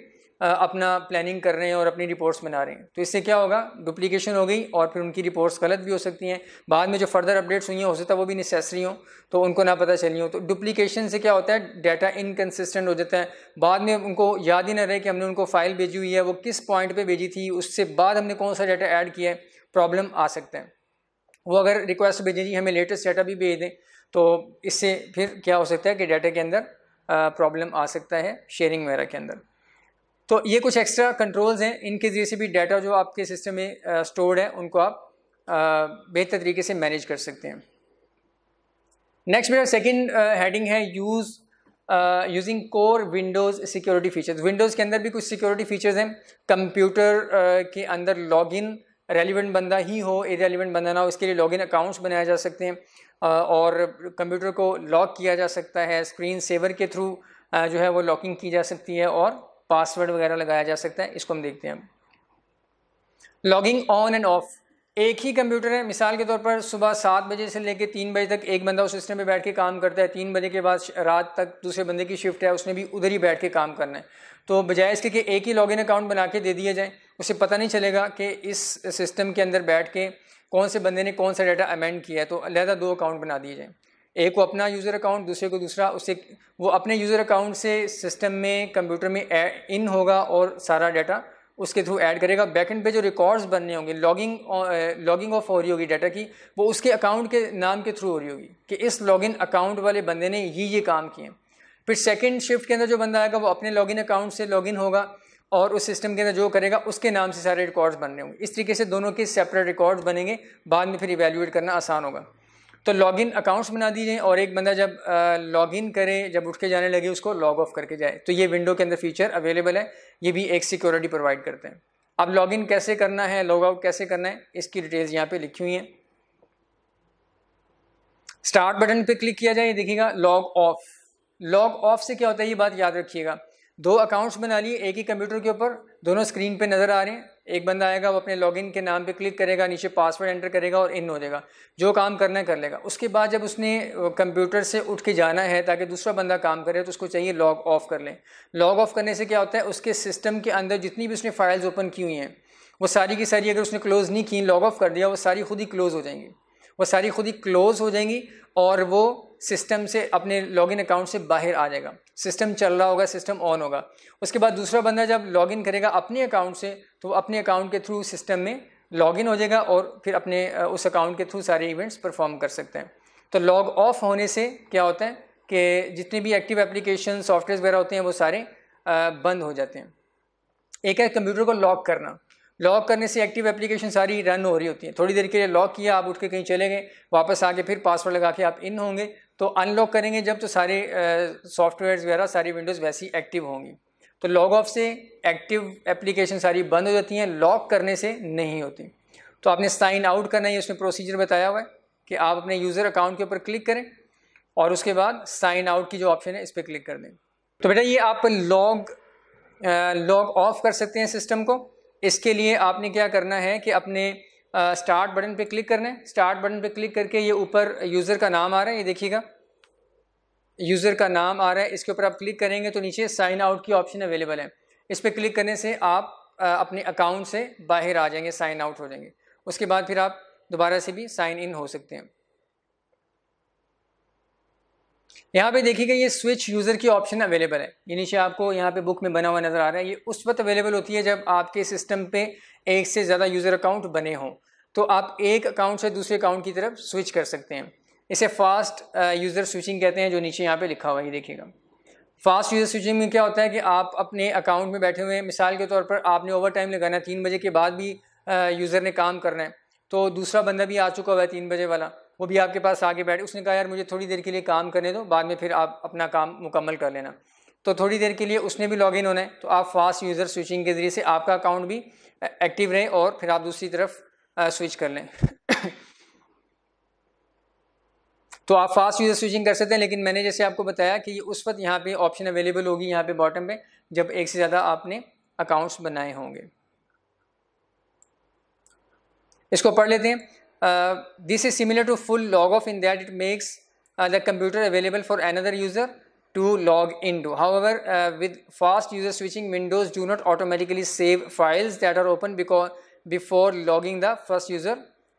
अपना प्लानिंग कर रहे हैं और अपनी रिपोर्ट्स बना रहे हैं तो इससे क्या होगा डुप्लीकेशन हो गई और फिर उनकी रिपोर्ट्स गलत भी हो सकती हैं बाद में जो फर्दर अपडेट्स हुई हैं हो सकता है वो भी नेसेसरी हों तो उनको ना पता चली हो तो डुप्लीकेशन से क्या होता है डाटा इनकन्सिस्टेंट हो जाता है बाद में उनको याद ही ना रहे कि हमने उनको फाइल भेजी हुई है वो किस पॉइंट पर भेजी थी उससे बाद हमने कौन सा डाटा ऐड किया है प्रॉब्लम आ सकता है वो अगर रिक्वेस्ट भेजें जी हमें लेटेस्ट डाटा भी भेज दें तो इससे फिर क्या हो सकता है कि डाटा के अंदर प्रॉब्लम आ सकता है शेयरिंग वगैरह के अंदर तो ये कुछ एक्स्ट्रा कंट्रोल्स हैं इनके ज़रिए से भी डाटा जो आपके सिस्टम में स्टोर्ड है उनको आप बेहतर तरीके से मैनेज कर सकते हैं नेक्स्ट मेरा सेकंड हेडिंग है use using core Windows security features Windows के अंदर भी कुछ सिक्योरिटी फीचर्स हैं कंप्यूटर uh, के अंदर लॉगिन रेलिवेंट बंदा ही हो ए रेलिवेंट बंदा ना हो इसके लिए लॉगिन अकाउंट्स बनाए जा सकते हैं uh, और कंप्यूटर को लॉक किया जा सकता है स्क्रीन सेवर के थ्रू uh, जो है वो लॉकिंग की जा सकती है और पासवर्ड वगैरह लगाया जा सकता है इसको हम देखते हैं लॉगिंग ऑन एंड ऑफ एक ही कंप्यूटर है मिसाल के तौर पर सुबह सात बजे से लेकर तीन बजे तक एक बंदा उस सिस्टम पे बैठ के काम करता है तीन बजे के बाद रात तक दूसरे बंदे की शिफ्ट है उसने भी उधर ही बैठ के काम करना है तो बजाय इसके कि एक ही लॉगिन अकाउंट बना के दे दिया जाए उसे पता नहीं चलेगा कि इस सिस्टम के अंदर बैठ के कौन से बंदे ने कौन सा डाटा अमेंड किया है तो अलहदा दो अकाउंट बना दिए जाएँ एक को अपना यूज़र अकाउंट दूसरे को दूसरा उसे वो अपने यूज़र अकाउंट से सिस्टम में कंप्यूटर में इन होगा और सारा डाटा उसके थ्रू ऐड करेगा बैकेंड पे जो रिकॉर्ड्स बनने होंगे लॉगिंग लॉगिंग ऑफ हो रही होगी डाटा की वो उसके अकाउंट के नाम के थ्रू हो रही होगी कि इस लॉगिन अकाउंट वाले बंदे ने ही ये काम किए फिर सेकेंड शिफ्ट के अंदर जो बंदा आएगा वो अपने लॉगिन अकाउंट से लॉगिन होगा और उस सिस्टम के अंदर जो करेगा उसके नाम से सारे रिकॉर्ड्स बनने होंगे इस तरीके से दोनों के सेपरेट रिकॉर्ड्स बनेंगे बाद में फिर इवेल्यूएट करना आसान होगा तो लॉगिन अकाउंट्स बना दीजिए और एक बंदा जब लॉगिन करे जब उठ के जाने लगे उसको लॉग ऑफ करके जाए तो ये विंडो के अंदर फीचर अवेलेबल है ये भी एक सिक्योरिटी प्रोवाइड करते हैं अब लॉगिन कैसे करना है लॉग आउट कैसे करना है इसकी डिटेल्स यहाँ पे लिखी हुई हैं स्टार्ट बटन पे क्लिक किया जाए देखिएगा लॉग ऑफ लॉग ऑफ से क्या होता है ये बात याद रखिएगा दो अकाउंट्स बना लिए एक ही कंप्यूटर के ऊपर दोनों स्क्रीन पे नज़र आ रहे हैं एक बंदा आएगा वो अपने लॉगिन के नाम पे क्लिक करेगा नीचे पासवर्ड एंटर करेगा और इन हो जाएगा जो काम करना है कर लेगा उसके बाद जब उसने कंप्यूटर से उठ के जाना है ताकि दूसरा बंदा काम करे तो उसको चाहिए लॉग ऑफ कर लें लॉग ऑफ करने से क्या होता है उसके सिस्टम के अंदर जितनी भी उसने फाइल्स ओपन की हुई हैं वो सारी की सारी अगर उसने क्लोज़ नहीं की लॉग ऑफ कर दिया वो सारी खुद ही क्लोज़ हो जाएंगी वो सारी खुद ही क्लोज़ हो जाएंगी और वो सिस्टम से अपने लॉगिन अकाउंट से बाहर आ जाएगा सिस्टम चल रहा होगा सिस्टम ऑन होगा उसके बाद दूसरा बंदा जब लॉगिन करेगा अपने अकाउंट से तो अपने अकाउंट के थ्रू सिस्टम में लॉगिन हो जाएगा और फिर अपने उस अकाउंट के थ्रू सारे इवेंट्स परफॉर्म कर सकते हैं तो लॉग ऑफ होने से क्या होता है कि जितने भी एक्टिव एप्लीकेशन सॉफ्टवेयर वगैरह होते हैं वो सारे बंद हो जाते हैं एक है कंप्यूटर को लॉक करना लॉक करने से एक्टिव एप्लीकेशन सारी रन हो रही होती है थोड़ी देर के लिए लॉक किया आप उठ के कहीं चले गए वापस आके फिर पासवर्ड लगा के आप इन होंगे तो अनलॉक करेंगे जब तो सारे सॉफ्टवेयर वगैरह सारी विंडोज़ वैसी एक्टिव होंगी तो लॉग ऑफ से एक्टिव एप्लीकेशन सारी बंद हो जाती हैं लॉक करने से नहीं होती तो आपने साइन आउट करना ही उसमें प्रोसीजर बताया हुआ है कि आप अपने यूज़र अकाउंट के ऊपर क्लिक करें और उसके बाद साइन आउट की जो ऑप्शन है इस पर क्लिक कर दें तो बेटा ये आप लॉग लॉग ऑफ कर सकते हैं सिस्टम को इसके लिए आपने क्या करना है कि अपने स्टार्ट बटन पे क्लिक करना है स्टार्ट बटन पे क्लिक करके ये ऊपर यूज़र का नाम आ रहा है ये देखिएगा यूज़र का नाम आ रहा है इसके ऊपर आप क्लिक करेंगे तो नीचे साइन आउट की ऑप्शन अवेलेबल है इस पर क्लिक करने से आप अपने अकाउंट से बाहर आ जाएंगे साइन आउट हो जाएंगे उसके बाद फिर आप दोबारा से भी साइन इन हो सकते हैं यहाँ पे देखिएगा ये स्विच यूज़र की ऑप्शन अवेलेबल है ये नीचे आपको यहाँ पे बुक में बना हुआ नज़र आ रहा है ये उस वक्त अवेलेबल होती है जब आपके सिस्टम पे एक से ज़्यादा यूज़र अकाउंट बने हों तो आप एक अकाउंट से दूसरे अकाउंट की तरफ स्विच कर सकते हैं इसे फास्ट यूज़र स्विचिंग कहते हैं जो नीचे यहाँ पर लिखा हुआ है ये देखिएगा फास्ट यूज़र स्विचिंग में क्या होता है कि आप अपने अकाउंट में बैठे हुए मिसाल के तौर पर आपने ओवर टाइम लगाना है तीन बजे के बाद भी यूज़र uh, ने काम करना है तो दूसरा बंदा भी आ चुका हुआ है तीन बजे वाला वो भी आपके पास आगे बैठे उसने कहा यार मुझे थोड़ी देर के लिए काम करने दो बाद में फिर आप अपना काम मुकम्मल कर लेना तो थोड़ी देर के लिए उसने भी लॉगिन होना है तो आप फास्ट यूज़र स्विचिंग के ज़रिए से आपका अकाउंट भी एक्टिव रहे और फिर आप दूसरी तरफ स्विच कर लें तो आप फास्ट यूज़र स्विचिंग कर सकते हैं लेकिन मैंने जैसे आपको बताया कि उस वक्त यहाँ पे ऑप्शन अवेलेबल होगी यहाँ पे बॉटम पे जब एक से ज़्यादा आपने अकाउंट्स बनाए होंगे इसको पढ़ लेते हैं Uh, this is similar to full log off in that it makes uh, the computer available for another user to log into. However, uh, with fast user switching, Windows do not automatically save files that are open because before logging the first user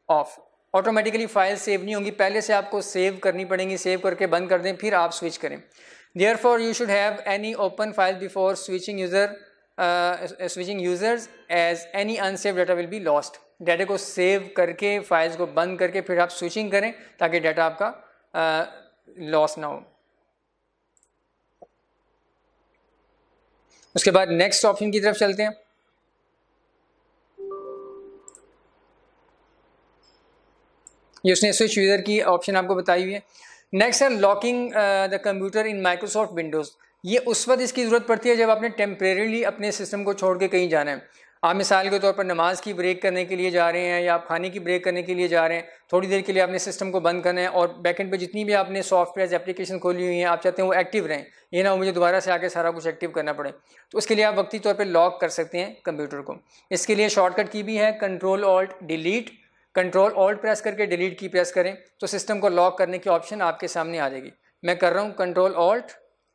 off. Automatically files save nahi hongi. Pehle se aapko save karni padengi, save karke band kar dein, phir aap switch karein. Therefore, you should have any open file before switching user switching users as any unsaved data will be lost. Data को save करके files को बंद करके फिर आप switching करें ताकि data आपका लॉस ना हो उसके बाद नेक्स्ट ऑप्शन की तरफ चलते हैं ये उसने स्विच यूज़र की ऑप्शन आपको बताई हुई है नेक्स्ट है locking the computer in Microsoft Windows ये उस वक्त इसकी ज़रूरत पड़ती है जब आपने टेम्परेली अपने सिस्टम को छोड़ के कहीं जाना है आप मिसाल के तौर पर नमाज़ की ब्रेक करने के लिए जा रहे हैं या आप खाने की ब्रेक करने के लिए जा रहे हैं थोड़ी देर के लिए आपने सिस्टम को बंद करना है और बैकेंड पे जितनी भी आपने सॉफ्टवेयर एप्लीकेशन खोली हुई हैं आप चाहते हैं वो एक्टिव रहें ये ना हो मुझे दोबारा से आके सारा कुछ एक्टिव करना पड़े तो उसके लिए आप वक्ती तौर पर लॉक कर सकते हैं कंप्यूटर को इसके लिए शॉर्टकट की भी है control alt delete control alt press करके डिलीट की प्रेस करें तो सिस्टम को लॉक करने की ऑप्शन आपके सामने आ जाएगी मैं कर रहा हूँ कंट्रोल ऑल्ट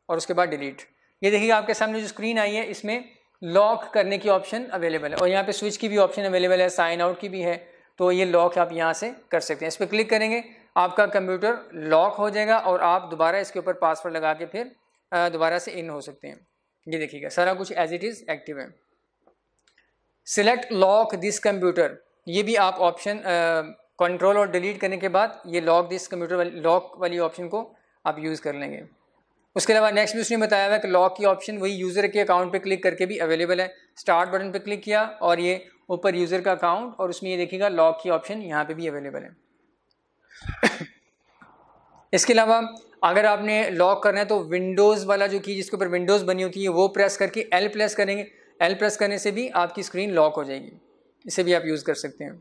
और उसके बाद डिलीट ये देखिए आपके सामने जो स्क्रीन आई है इसमें लॉक करने की ऑप्शन अवेलेबल है और यहाँ पे स्विच की भी ऑप्शन अवेलेबल है साइन आउट की भी है तो ये लॉक आप यहाँ से कर सकते हैं इस पर क्लिक करेंगे आपका कंप्यूटर लॉक हो जाएगा और आप दोबारा इसके ऊपर पासवर्ड लगा के फिर दोबारा से इन हो सकते हैं ये देखिएगा सारा कुछ एज इट इज़ एक्टिव है सिलेक्ट लॉक दिस कंप्यूटर ये भी आप ऑप्शन कंट्रोल और डिलीट करने के बाद ये लॉक दिस कंप्यूटर लॉक वाली ऑप्शन को आप यूज़ कर लेंगे उसके अलावा नेक्स्ट भी उसने बताया हुआ कि लॉक की ऑप्शन वही यूज़र के अकाउंट पे क्लिक करके भी अवेलेबल है स्टार्ट बटन पे क्लिक किया और ये ऊपर यूज़र का अकाउंट और उसमें ये देखिएगा लॉक की ऑप्शन यहाँ पे भी अवेलेबल है इसके अलावा अगर आपने लॉक करना है तो विंडोज़ वाला जो की जिसके ऊपर विंडोज़ बनी होती है वो प्रेस करके एल प्रेस करेंगे एल प्रेस करने से भी आपकी स्क्रीन लॉक हो जाएगी इसे भी आप यूज़ कर सकते हैं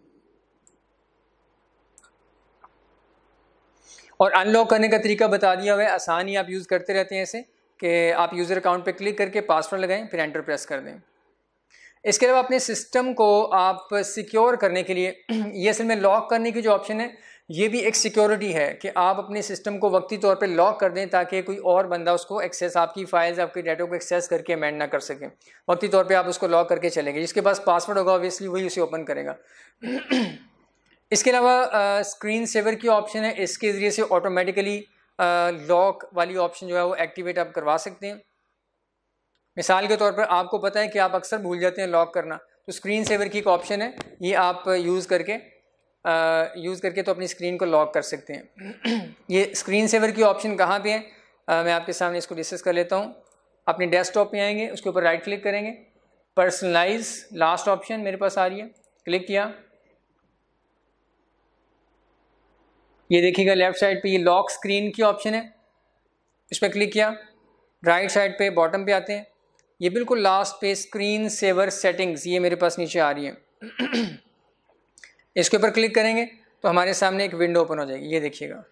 और अनलॉक करने का तरीका बता दिया हुआ है आसान ही आप यूज़ करते रहते हैं ऐसे कि आप यूज़र अकाउंट पर क्लिक करके पासवर्ड लगाएं फिर एंटर प्रेस कर दें इसके अलावा अपने सिस्टम को आप सिक्योर करने के लिए ये असल में लॉक करने की जो ऑप्शन है ये भी एक सिक्योरिटी है कि आप अपने सिस्टम को वक्ती तौर पे लॉक कर दें ताकि कोई और बंदा उसको एक्सेस आपकी फाइल्स आपके डाटा को एक्सेस करके अमेंड ना कर सके वक्ती तौर पे आप उसको लॉक करके चलेंगे जिसके पास पासवर्ड होगा ऑब्वियसली वही उसे ओपन करेगा इसके अलावा स्क्रीन सेवर की ऑप्शन है इसके ज़रिए से ऑटोमेटिकली लॉक वाली ऑप्शन जो है वो एक्टिवेट आप करवा सकते हैं मिसाल के तौर पर आपको पता है कि आप अक्सर भूल जाते हैं लॉक करना तो स्क्रीन सेवर की एक ऑप्शन है ये आप यूज़ करके यूज़ करके तो अपनी स्क्रीन को लॉक कर सकते हैं ये स्क्रीन सेवर की ऑप्शन कहाँ पे है आ, मैं आपके सामने इसको डिस्कस कर लेता हूँ अपने डेस्कटॉप पे आएंगे उसके ऊपर राइट क्लिक करेंगे पर्सनलाइज लास्ट ऑप्शन मेरे पास आ रही है क्लिक किया ये देखिएगा लेफ्ट साइड पे ये लॉक स्क्रीन की ऑप्शन है इस पर क्लिक किया राइट साइड पे बॉटम पे आते हैं ये बिल्कुल लास्ट पे स्क्रीन सेवर सेटिंग्स ये मेरे पास नीचे आ रही है इसके ऊपर क्लिक करेंगे तो हमारे सामने एक विंडो ओपन हो जाएगी ये देखिएगा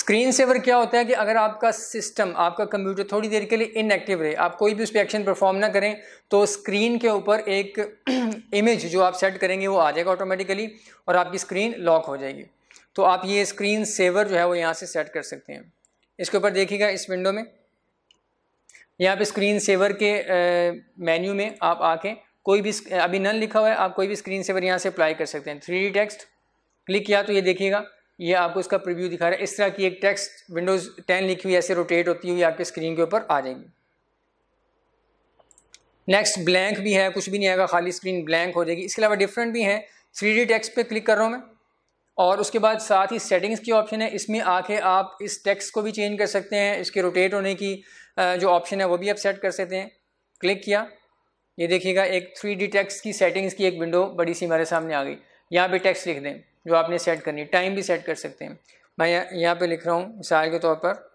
स्क्रीन सेवर क्या होता है कि अगर आपका सिस्टम आपका कंप्यूटर थोड़ी देर के लिए इनएक्टिव रहे आप कोई भी उस पर एक्शन परफॉर्म ना करें तो स्क्रीन के ऊपर एक इमेज जो आप सेट करेंगे वो आ जाएगा ऑटोमेटिकली और आपकी स्क्रीन लॉक हो जाएगी तो आप ये स्क्रीन सेवर जो है वो यहाँ से सेट कर सकते हैं इसके ऊपर देखिएगा इस विंडो में यहाँ पे स्क्रीन सेवर के मेन्यू में आप आके कोई भी अभी नन लिखा हुआ है आप कोई भी स्क्रीन सेवर यहाँ से अप्लाई कर सकते हैं थ्री टेक्स्ट क्लिक किया तो ये देखिएगा ये आपको इसका प्रीव्यू दिखा रहा है इस तरह की एक टेक्स्ट विंडोज़ टेन लिखी हुई ऐसे रोटेट होती हुई आपके स्क्रीन के ऊपर आ जाएगी नेक्स्ट ब्लैंक भी है कुछ भी नहीं आएगा खाली स्क्रीन ब्लैंक हो जाएगी इसके अलावा डिफरेंट भी हैं थ्री डी टेक्स पे क्लिक कर रहा हूँ मैं और उसके बाद साथ ही सेटिंग्स की ऑप्शन है इसमें आके आप इस टेक्स्ट को भी चेंज कर सकते हैं इसके रोटेट होने की जो ऑप्शन है वो भी आप सेट कर सकते हैं क्लिक किया ये देखिएगा एक थ्री डी टेक्स्ट की सेटिंग्स की एक विंडो बड़ी सी हमारे सामने आ गई यहाँ पे टेक्स्ट लिख दें जो आपने सेट करनी है टाइम भी सेट कर सकते हैं मैं यहाँ पे लिख रहा हूँ मिसाल के तौर पर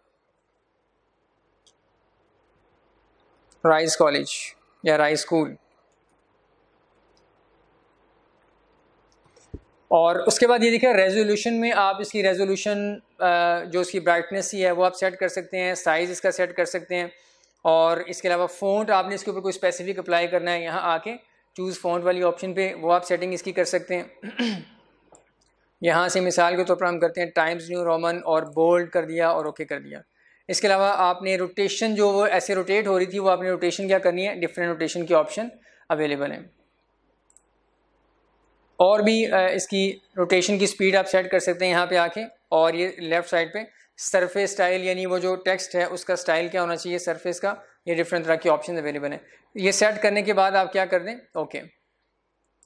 राइस कॉलेज या राइस स्कूल और उसके बाद ये देखिए रेजोल्यूशन में आप इसकी रेजोल्यूशन जो इसकी ब्राइटनेस ही है वो आप सेट कर सकते हैं साइज़ इसका सेट कर सकते हैं और इसके अलावा फ़ोन आपने इसके ऊपर कोई स्पेसिफिक अप्लाई करना है यहाँ आके चूज़ फ़ोन वाली ऑप्शन पे वो आप सेटिंग इसकी कर सकते हैं यहाँ से मिसाल के तौर पर हम करते हैं टाइम्स न्यू रोमन और बोल्ड कर दिया और ओके कर दिया इसके अलावा आपने रोटेशन जो वो ऐसे रोटेट हो रही थी वो आपने रोटेशन क्या करनी है डिफरेंट रोटेशन के ऑप्शन अवेलेबल हैं और भी इसकी रोटेशन की स्पीड आप सेट कर सकते हैं यहाँ पे आके और ये लेफ़्ट साइड पे सरफेस स्टाइल यानी वो जो टेक्स्ट है उसका स्टाइल क्या होना चाहिए सरफेस का ये डिफरेंट तरह के ऑप्शन अवेलेबल हैं ये सेट करने के बाद आप क्या कर दें ओके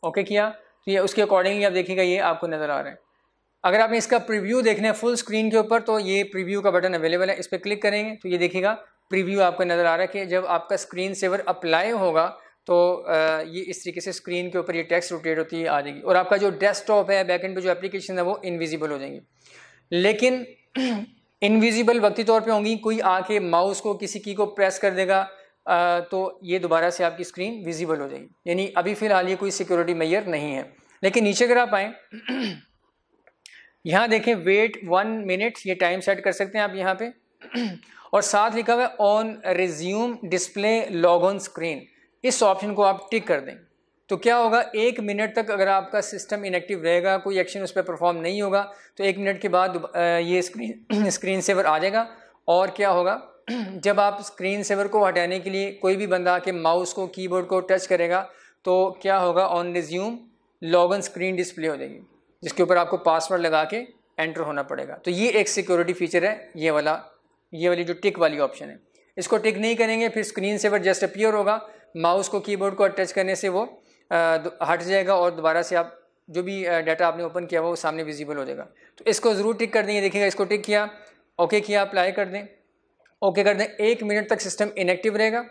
ओके किया तो ये उसके अकॉर्डिंगली आप देखिएगा ये आपको नज़र आ रहा है अगर आप इसका प्रीव्यू देखने हैं फुल स्क्रीन के ऊपर तो ये प्रीव्यू का बटन अवेलेबल है इस पर क्लिक करेंगे तो ये देखिएगा प्रीव्यू आपको नज़र आ रहा है कि जब आपका स्क्रीन सेवर अप्लाई होगा तो ये इस तरीके से स्क्रीन के ऊपर ये टेक्स्ट रोटेट होती है आ जाएगी और आपका जो डेस्कटॉप है बैक एंड पे जो एप्लीकेशन है वो इनविजिबल हो जाएंगी लेकिन इनविजिबल वक्ती तौर पे होंगी कोई आके माउस को किसी की को प्रेस कर देगा तो ये दोबारा से आपकी स्क्रीन विजिबल हो जाएगी यानी अभी फ़िलहाल ये कोई सिक्योरिटी मैयर नहीं है लेकिन नीचे अगर आप आएँ यहाँ देखें वेट वन मिनट ये टाइम सेट कर सकते हैं आप यहाँ पे और साथ लिखा हुआ है on resume display log on screen इस ऑप्शन को आप टिक कर दें तो क्या होगा एक मिनट तक अगर आपका सिस्टम इनएक्टिव रहेगा कोई एक्शन उस पर परफॉर्म नहीं होगा तो एक मिनट के बाद ये स्क्रीन स्क्रीन सेवर आ जाएगा और क्या होगा जब आप स्क्रीन सेवर को हटाने के लिए कोई भी बंदा आके माउस को कीबोर्ड को टच करेगा तो क्या होगा on resume log on screen display हो जाएगी जिसके ऊपर आपको पासवर्ड लगा के एंटर होना पड़ेगा तो ये एक सिक्योरिटी फीचर है ये वाला ये वाली जो टिक वाली ऑप्शन है इसको टिक नहीं करेंगे फिर स्क्रीन से सेवर जस्ट अपियर होगा माउस को कीबोर्ड को अटैच करने से वो हट जाएगा और दोबारा से आप जो भी डाटा आपने ओपन किया हुआ वो सामने विजिबल हो जाएगा तो इसको ज़रूर टिक कर देंगे देखिएगा इसको टिक किया ओके किया अप्लाई कर दें ओके कर दें एक मिनट तक सिस्टम इनेक्टिव रहेगा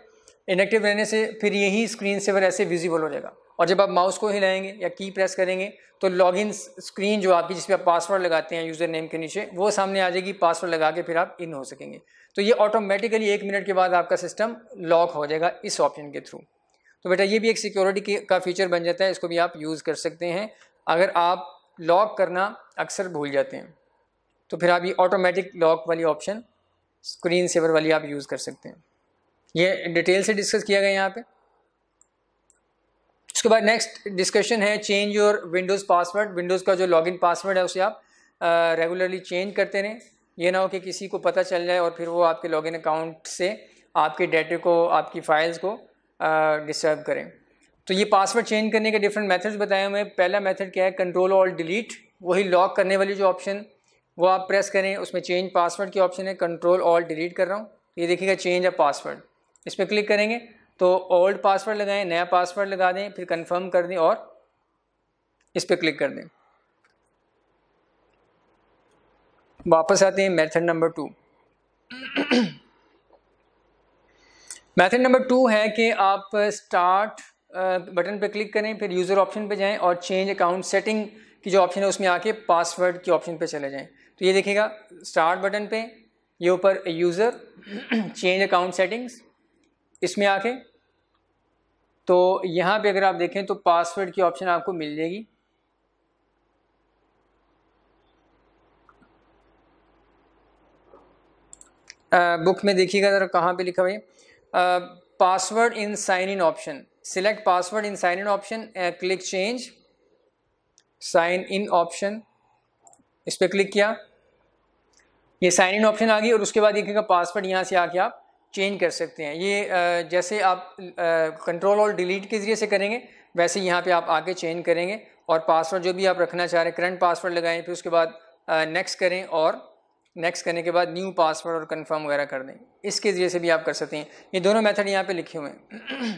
इनेक्टिव रहने से फिर यही स्क्रीन सेवर ऐसे विजिबल हो जाएगा और जब आप माउस को हिलाएंगे या की प्रेस करेंगे तो लॉगिन स्क्रीन जो आपकी जिसपे आप पासवर्ड लगाते हैं यूज़र नेम के नीचे वो सामने आ जाएगी पासवर्ड लगा के फिर आप इन हो सकेंगे तो ये ऑटोमेटिकली एक मिनट के बाद आपका सिस्टम लॉक हो जाएगा इस ऑप्शन के थ्रू तो बेटा ये भी एक सिक्योरिटी का फीचर बन जाता है इसको भी आप यूज़ कर सकते हैं अगर आप लॉक करना अक्सर भूल जाते हैं तो फिर आप ये ऑटोमेटिक लॉक वाली ऑप्शन स्क्रीन सेवर वाली आप यूज़ कर सकते हैं ये डिटेल से डिस्कस किया गया यहाँ पर उसके बाद नेक्स्ट डिस्कशन है change your Windows password Windows का जो लॉगिन पासवर्ड है उसे आप रेगुलरली चेंज करते रहें ये ना हो कि किसी को पता चल जाए और फिर वो आपके लॉगिन अकाउंट से आपके डेटे को आपकी फ़ाइल्स को डिस्टर्ब करें तो ये पासवर्ड चेंज करने के डिफरेंट मेथड्स बताए हुए हैं पहला मेथड क्या है कंट्रोल ऑल डिलीट वही लॉक करने वाली जो ऑप्शन वो आप प्रेस करें उसमें चेंज पासवर्ड की ऑप्शन है कंट्रोल ऑल डिलीट कर रहा हूँ ये देखिएगा चेंज अ पासवर्ड इस पर क्लिक करेंगे तो ओल्ड पासवर्ड लगाएं नया पासवर्ड लगा दें फिर कंफर्म कर दें और इस पर क्लिक कर दें वापस आते हैं method number two method number two है कि आप स्टार्ट बटन पर क्लिक करें फिर यूज़र ऑप्शन पर जाएं और चेंज अकाउंट सेटिंग की जो ऑप्शन है उसमें आके पासवर्ड के ऑप्शन पर चले जाएं तो ये देखिएगा स्टार्ट बटन पे ये ऊपर यूज़र चेंज अकाउंट सेटिंग्स इसमें आके तो यहाँ पे अगर आप देखें तो पासवर्ड की ऑप्शन आपको मिल जाएगी बुक में देखिएगा ज़रा कहाँ पे लिखा हुआ है password in sign in option select password in sign in option click change sign in option इस पर क्लिक किया ये साइन इन ऑप्शन आ गई और उसके बाद देखिएगा पासवर्ड यहाँ से आके आप चेंज कर सकते हैं ये जैसे आप कंट्रोल और डिलीट के ज़रिए से करेंगे वैसे यहाँ पे आप आगे चेंज करेंगे और पासवर्ड जो भी आप रखना चाह रहे हैं करंट पासवर्ड लगाएं फिर उसके बाद नेक्स्ट करें और नेक्स्ट करने के बाद न्यू पासवर्ड और कंफर्म वगैरह कर दें इसके ज़रिए से भी आप कर सकते हैं ये दोनों मेथड यहाँ पे लिखे हुए हैं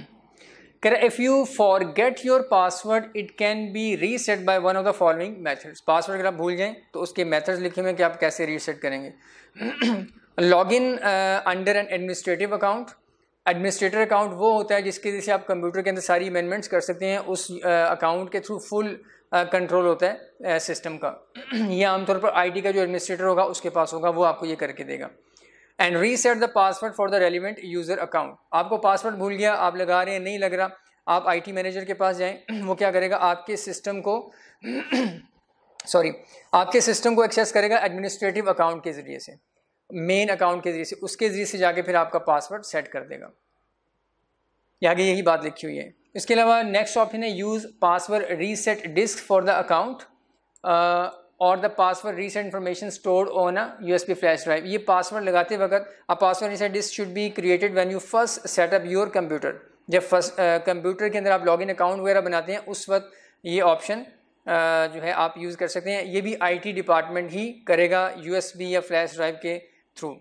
कर if you forget your password it can be reset by one of the following methods password अगर आप भूल जाएँ तो उसके मैथड्स लिखे हुए हैं कि आप कैसे रीसेट करेंगे log in under an administrative account administrator account वो होता है जिसके जैसे आप कंप्यूटर के अंदर सारी अमेंडमेंट्स कर सकते हैं उस अकाउंट uh, के थ्रू फुल कंट्रोल होता है सिस्टम uh, का यह आमतौर पर आईटी का जो एडमिनिस्ट्रेटर होगा उसके पास होगा वो आपको ये करके देगा and reset the password for the relevant user account आपको पासवर्ड भूल गया आप लगा रहे हैं नहीं लग रहा आप आईटी मैनेजर के पास जाएं वो क्या करेगा आपके सिस्टम को सॉरी आपके सिस्टम को एक्सेस करेगा एडमिनिस्ट्रेटिव अकाउंट के ज़रिए से मेन अकाउंट के जरिए से उसके जरिए से जाके फिर आपका पासवर्ड सेट कर देगा यहाँ आगे यही बात लिखी हुई है इसके अलावा नेक्स्ट ऑप्शन है use password reset disk for the account और the password reset information stored on a USB flash drive ये पासवर्ड लगाते वक्त a password reset disk should be created when you first set up your computer जब first computer के अंदर आप log account वगैरह बनाते हैं उस वक्त ये ऑप्शन uh, जो है आप यूज़ कर सकते हैं ये भी आईटी डिपार्टमेंट ही करेगा यूएसबी या फ्लैश ड्राइव के through.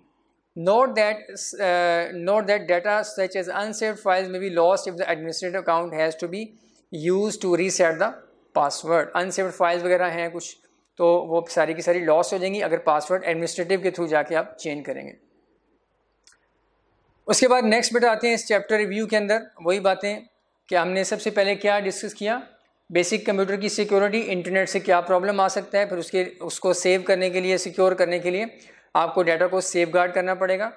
Note that, uh, note that data such as unsaved files may be lost if the administrative account has to be used to reset the password. Unsaved files वगैरह हैं कुछ तो वो सारी की सारी loss हो जाएंगी अगर password administrative के through जाके आप change करेंगे उसके बाद next बेटा आते हैं इस chapter review के अंदर वही बातें कि हमने सबसे पहले क्या discuss किया बेसिक कंप्यूटर की सिक्योरिटी इंटरनेट से क्या प्रॉब्लम आ सकता है फिर उसके उसको सेव करने के लिए सिक्योर करने के लिए आपको डाटा को सेफ गार्ड करना पड़ेगा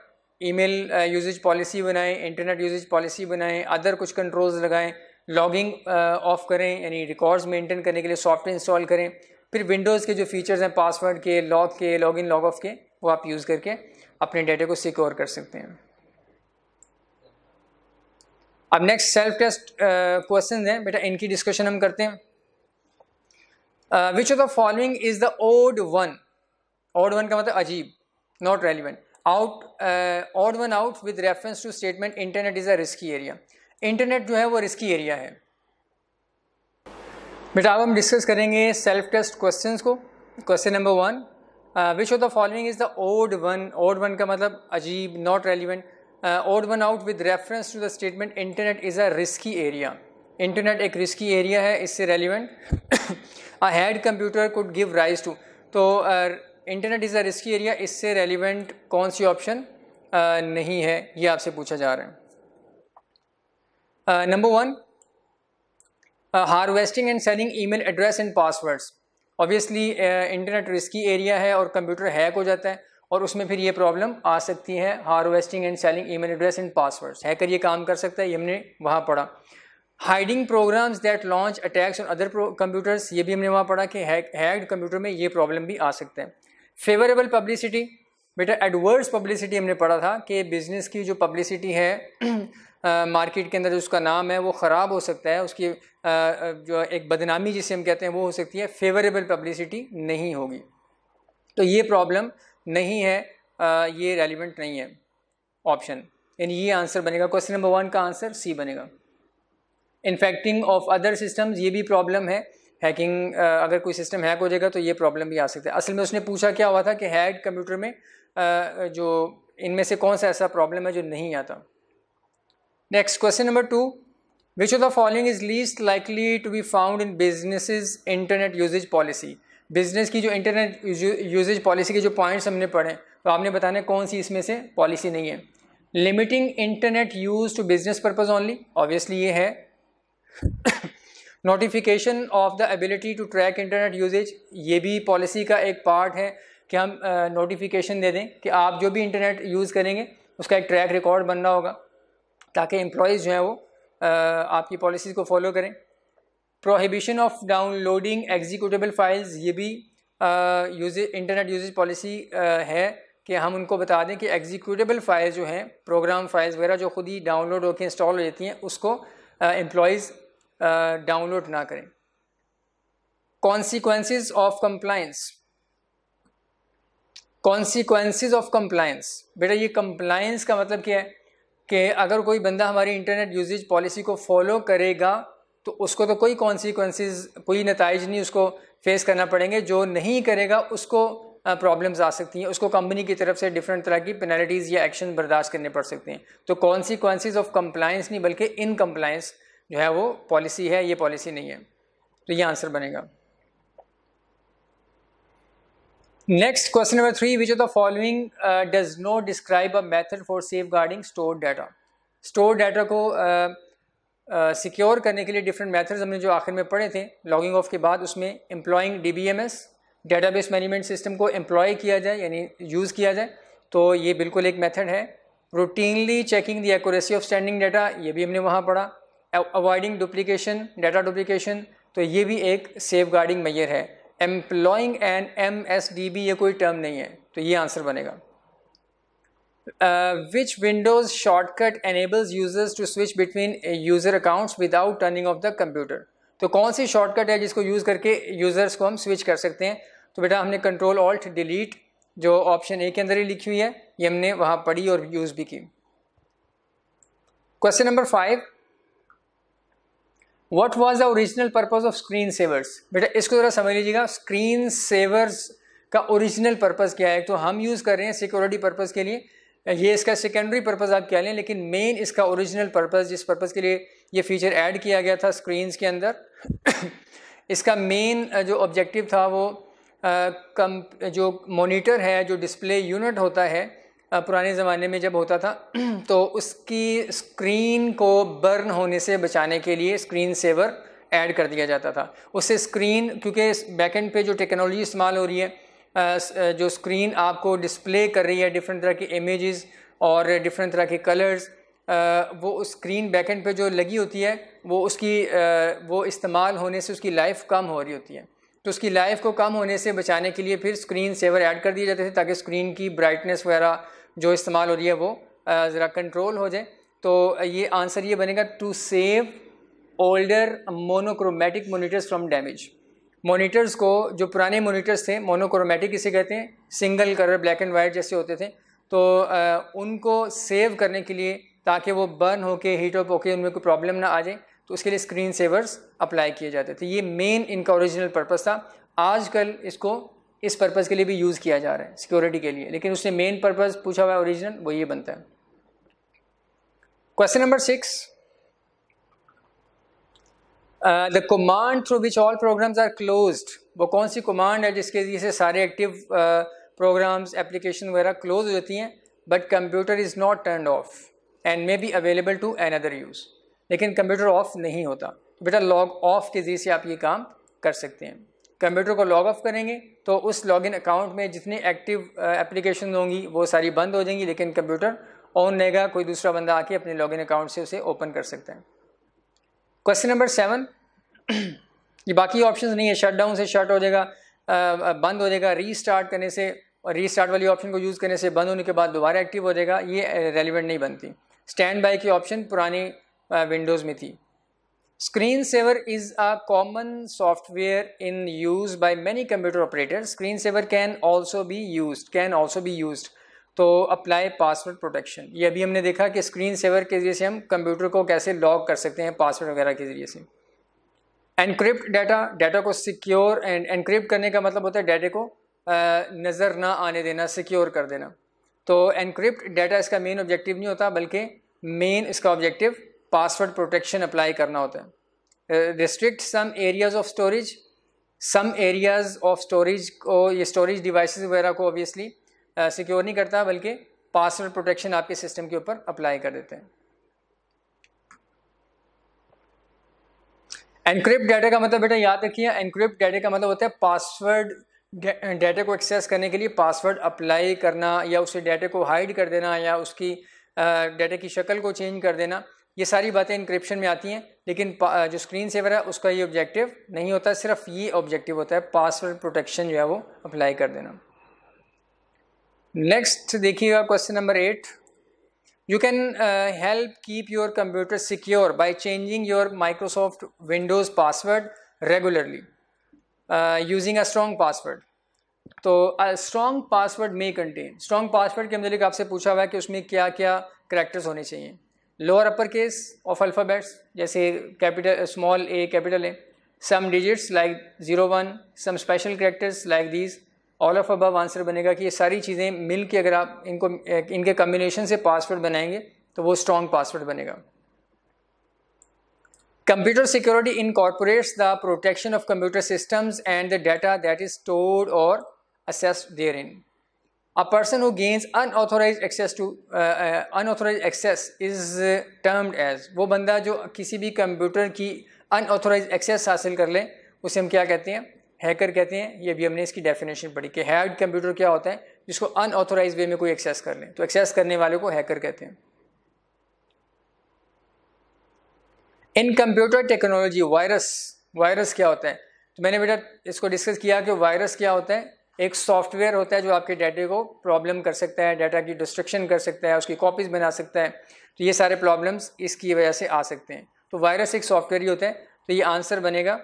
ईमेल यूजेज पॉलिसी बनाएं इंटरनेट यूजेज पॉलिसी बनाएं अदर कुछ कंट्रोल्स लगाएं लॉगिंग ऑफ uh, करें यानी रिकॉर्ड्स मेंटेन करने के लिए सॉफ्टवेयर इंस्टॉल करें फिर विंडोज़ के जो फीचर्स हैं पासवर्ड के लॉग के लॉग इन लॉग ऑफ के वो आप यूज़ करके अपने डाटा को सिक्योर कर सकते हैं अब नेक्स्ट सेल्फ टेस्ट क्वेश्चन हैं बेटा इनकी डिस्कशन हम करते हैं which of the following is the odd one odd one का मतलब अजीब not relevant. Out, odd one out with reference to statement internet is a risky area internet जो है वो रिस्की एरिया है बेटा अब हम डिस्कस करेंगे सेल्फ टेस्ट क्वेश्चंस को question number one which of the following is the odd one odd one का मतलब अजीब not relevant odd one out with reference to the statement internet is a risky area internet एक risky area है इससे relevant a head computer could give rise to तो uh, internet is a risky area इससे relevant कौन सी option नहीं है ये आपसे पूछा जा रहा है number one harvesting and selling email address and passwords obviously internet risky area है और कंप्यूटर हैक हो जाता है और उसमें फिर ये प्रॉब्लम आ सकती है harvesting and selling email address and passwords hacker ये काम कर सकता है ये हमने वहाँ पढ़ा hiding programs that launch attacks on other computers ये भी हमने वहाँ पढ़ा कि हैक्ड कंप्यूटर में ये प्रॉब्लम भी आ सकता है फेवरेबल पब्लिसिटी बेटा एडवर्स पब्लिसिटी हमने पढ़ा था कि बिज़नेस की जो पब्लिसिटी है मार्केट के अंदर जो उसका नाम है वो ख़राब हो सकता है उसकी आ, जो एक बदनामी जिसे हम कहते हैं वो हो सकती है फेवरेबल पब्लिसिटी नहीं होगी तो ये प्रॉब्लम नहीं है आ, ये रेलिवेंट नहीं है ऑप्शन यानी ये आंसर बनेगा क्वेश्चन नंबर वन का आंसर सी बनेगा इन्फेक्टिंग ऑफ अदर सिस्टम्स ये भी प्रॉब्लम है हैकिंग अगर कोई सिस्टम हैक हो जाएगा तो ये प्रॉब्लम भी आ सकती है असल में उसने पूछा क्या हुआ था कि हैड कंप्यूटर में जो इनमें से कौन सा ऐसा प्रॉब्लम है जो नहीं आता next question number two which of the following is least likely to be found in business internet usage policy business की जो इंटरनेट यूजेज पॉलिसी के जो पॉइंट्स हमने पढ़े तो आपने बताना कौन सी इसमें से पॉलिसी नहीं है limiting internet use to business purpose only obviously ये है notification of the ability to track internet usage ये भी पॉलिसी का एक पार्ट है कि हम नोटिफिकेशन दे दें कि आप जो भी इंटरनेट यूज़ करेंगे उसका एक ट्रैक रिकॉर्ड बनना होगा ताकि एम्प्लॉज़ जो हैं वो uh, आपकी पॉलिसीज़ को फॉलो करें prohibition of downloading executable files ये भी यूज इंटरनेट यूज पॉलिसी है कि हम उनको बता दें कि एग्जीक्यूटेबल फाइल्स जो हैं प्रोग्राम फाइल्स वगैरह जो खुद ही डाउनलोड होकर इंस्टॉल हो जाती हैं उसको एम्प्लॉज़ डाउनलोड ना करें consequences of compliance consequences of compliance बेटा ये कंप्लाइंस का मतलब क्या है कि अगर कोई बंदा हमारी इंटरनेट यूजेज पॉलिसी को फॉलो करेगा तो उसको तो कोई कॉन्सिक्वेंसिस कोई नतज नहीं उसको फेस करना पड़ेंगे जो नहीं करेगा उसको प्रॉब्लम्स आ सकती हैं उसको कंपनी की तरफ से डिफरेंट तरह की पेनल्टीज़ या एक्शन बर्दाश्त करने पड़ सकते हैं तो कॉन्सिक्वेंसिस ऑफ कंप्लाइंस नहीं बल्कि इन कंप्लाइंस जो है वो पॉलिसी है ये पॉलिसी नहीं है तो ये आंसर बनेगा next question number three which of the following does not describe a method for safeguarding store data store data को सिक्योर uh, uh, करने के लिए डिफरेंट मेथड्स हमने जो आखिर में पढ़े थे लॉगिंग ऑफ के बाद उसमें employing D B M S database management system को एम्प्लॉय किया जाए यानी यूज़ किया जाए तो ये बिल्कुल एक मेथड है routinely checking the accuracy of standing data ये भी हमने वहाँ पढ़ा अवॉइडिंग डुप्लीकेशन डाटा डुप्लीकेशन तो ये भी एक सेफ गार्डिंग मैयर है employing and M S D B ये कोई टर्म नहीं है तो ये आंसर बनेगा which Windows shortcut enables users to switch between user accounts without turning off the computer तो कौन सी शॉर्टकट है जिसको यूज़ करके यूज़र्स को हम स्विच कर सकते हैं तो बेटा हमने कंट्रोल ऑल्ट डिलीट जो ऑप्शन ए के अंदर ही लिखी हुई है ये हमने वहाँ पढ़ी और यूज़ भी की question number five what was the original purpose of screen savers बेटा इसको ज़रा समझ लीजिएगा स्क्रीन सेवर्स का ओरिजिनल पर्पस क्या है तो हम यूज़ कर रहे हैं सिक्योरिटी पर्पस के लिए ये इसका सेकेंडरी पर्पस आप क्या लें लेकिन मेन इसका ओरिजिनल पर्पस जिस पर्पस के लिए ये फीचर ऐड किया गया था स्क्रीन के अंदर इसका मेन जो ऑब्जेक्टिव था वो कम जो मोनीटर है जो डिस्प्ले यूनिट होता है पुराने ज़माने में जब होता था तो उसकी स्क्रीन को बर्न होने से बचाने के लिए स्क्रीन सेवर ऐड कर दिया जाता था उससे स्क्रीन क्योंकि बैकेंड पे जो टेक्नोलॉजी इस्तेमाल हो रही है जो स्क्रीन आपको डिस्प्ले कर रही है डिफरेंट तरह की इमेजेस और डिफरेंट तरह के कलर्स वो स्क्रीन बैकेंड पे जो लगी होती है वो उसकी वो इस्तेमाल होने से उसकी लाइफ कम हो रही होती है तो उसकी लाइफ को कम होने से बचाने के लिए फिर स्क्रीन सेवर ऐड कर दिए जाते थे ताकि स्क्रीन की ब्राइटनेस वगैरह जो इस्तेमाल हो रही है वो ज़रा कंट्रोल हो जाए तो ये आंसर ये बनेगा to save older monochromatic monitors from damage monitors को जो पुराने मोनीटर्स थे मोनोक्रोमेटिक इसे कहते हैं single colour black and white जैसे होते थे तो उनको सेव करने के लिए ताकि वो बर्न होके हीट ऑफ होके उनमें कोई प्रॉब्लम ना आ जाए तो उसके लिए स्क्रीन सेवर्स अप्लाई किए जाते थे ये मेन इनका ओरिजिनल पर्पज़ था आजकल इसको इस पर्पज़ के लिए भी यूज़ किया जा रहा है सिक्योरिटी के लिए लेकिन उसने मेन पर्पज़ पूछा हुआ है ओरिजिनल वो ये बनता है question number six the command through which all programs are closed वो कौन सी कमांड है जिसके जरिए से सारे एक्टिव प्रोग्राम्स एप्लीकेशन वगैरह क्लोज हो जाती हैं but computer is not turn off and may be available to an other use लेकिन कंप्यूटर ऑफ नहीं होता बेटा लॉग ऑफ के जरिए से आप ये काम कर सकते हैं कंप्यूटर को लॉग ऑफ करेंगे तो उस लॉगिन अकाउंट में जितनी एक्टिव एप्लीकेशन uh, होंगी वो सारी बंद हो जाएंगी लेकिन कंप्यूटर ऑन रहेगा कोई दूसरा बंदा आके अपने लॉगिन अकाउंट से उसे ओपन कर सकता है क्वेश्चन नंबर सेवन ये बाकी ऑप्शन नहीं है शट डाउन से शट हो जाएगा uh, uh, बंद हो जाएगा रीस्टार्ट करने से और रीस्टार्ट वाली ऑप्शन को यूज़ करने से बंद होने के बाद दोबारा एक्टिव हो जाएगा ये रेलिवेंट नहीं बनती स्टैंड बाई की ऑप्शन पुरानी विंडोज़ में थी screen saver is a common software in use by many computer operator screen saver can also be use can also be use to apply password protection ये अभी हमने देखा कि स्क्रीन सेवर के जरिए से हम कंप्यूटर को कैसे लॉक कर सकते हैं पासवर्ड वगैरह के जरिए से एनक्रिप्ट डाटा डाटा को सिक्योर एंड एनक्रिप्ट करने का मतलब होता है डाटे को नज़र ना आने देना सिक्योर कर देना तो एनक्रिप्ट डाटा इसका मेन ऑब्जेक्टिव नहीं होता बल्कि मेन इसका ऑब्जेक्टिव पासवर्ड प्रोटेक्शन अप्लाई करना होता है restrict some areas of storage some areas of storage को ये स्टोरेज डिवाइसेस वगैरह को ऑब्वियसली सिक्योर uh, नहीं करता बल्कि पासवर्ड प्रोटेक्शन आपके सिस्टम के ऊपर अप्लाई कर देते हैं एनक्रिप्ट डाटा का मतलब बेटा याद रखिए एनक्रिप्ट डाटा का मतलब होता है पासवर्ड डाटा को एक्सेस करने के लिए पासवर्ड अप्लाई करना या उसे डाटा को हाइड कर देना या उसकी डाटा uh, की शक्ल को चेंज कर देना ये सारी बातें इंक्रिप्शन में आती हैं लेकिन जो स्क्रीन सेवर है उसका ये ऑब्जेक्टिव नहीं होता सिर्फ ये ऑब्जेक्टिव होता है पासवर्ड प्रोटेक्शन जो है वो अप्लाई कर देना नेक्स्ट देखिएगा question number eight you can help keep your computer secure by changing your Microsoft Windows password regularly using a strong password तो strong password may contain strong password के मतलब आपसे पूछा हुआ है कि उसमें क्या क्या करेक्टर्स होने चाहिए lower upper case of alphabets जैसे capital small A capital A some digits like zero one some special characters like these all of above answer बनेगा कि ये सारी चीज़ें मिल के अगर आप इनको इनके कम्बिनेशन से पासवर्ड बनाएंगे तो वो स्ट्रॉन्ग पासवर्ड बनेगा security in corporates the protection of computer systems and the data that is store और accessed therein A person who gains unauthorized access to uh, uh, unauthorized access is uh, termed as वो बंदा जो किसी भी computer की unauthorized access हासिल कर ले उसे हम क्या कहते हैं हैकर कहते हैं ये भी हमने इसकी डेफिनेशन पढ़ी कि हैक्ड कंप्यूटर क्या होता है जिसको अनऑथोराइज वे में कोई एक्सेस कर ले तो एक्सेस करने वाले को हैकर कहते हैं in computer technology virus virus क्या होता है तो मैंने बेटा इसको डिस्कस किया कि वायरस क्या होता है एक सॉफ्टवेयर होता है जो आपके डाटे को प्रॉब्लम कर सकता है डाटा की डिस्ट्रक्शन कर सकता है उसकी कॉपीज़ बना सकता है तो ये सारे प्रॉब्लम्स इसकी वजह से आ सकते हैं तो वायरस एक सॉफ्टवेयर ही होता है तो ये आंसर बनेगा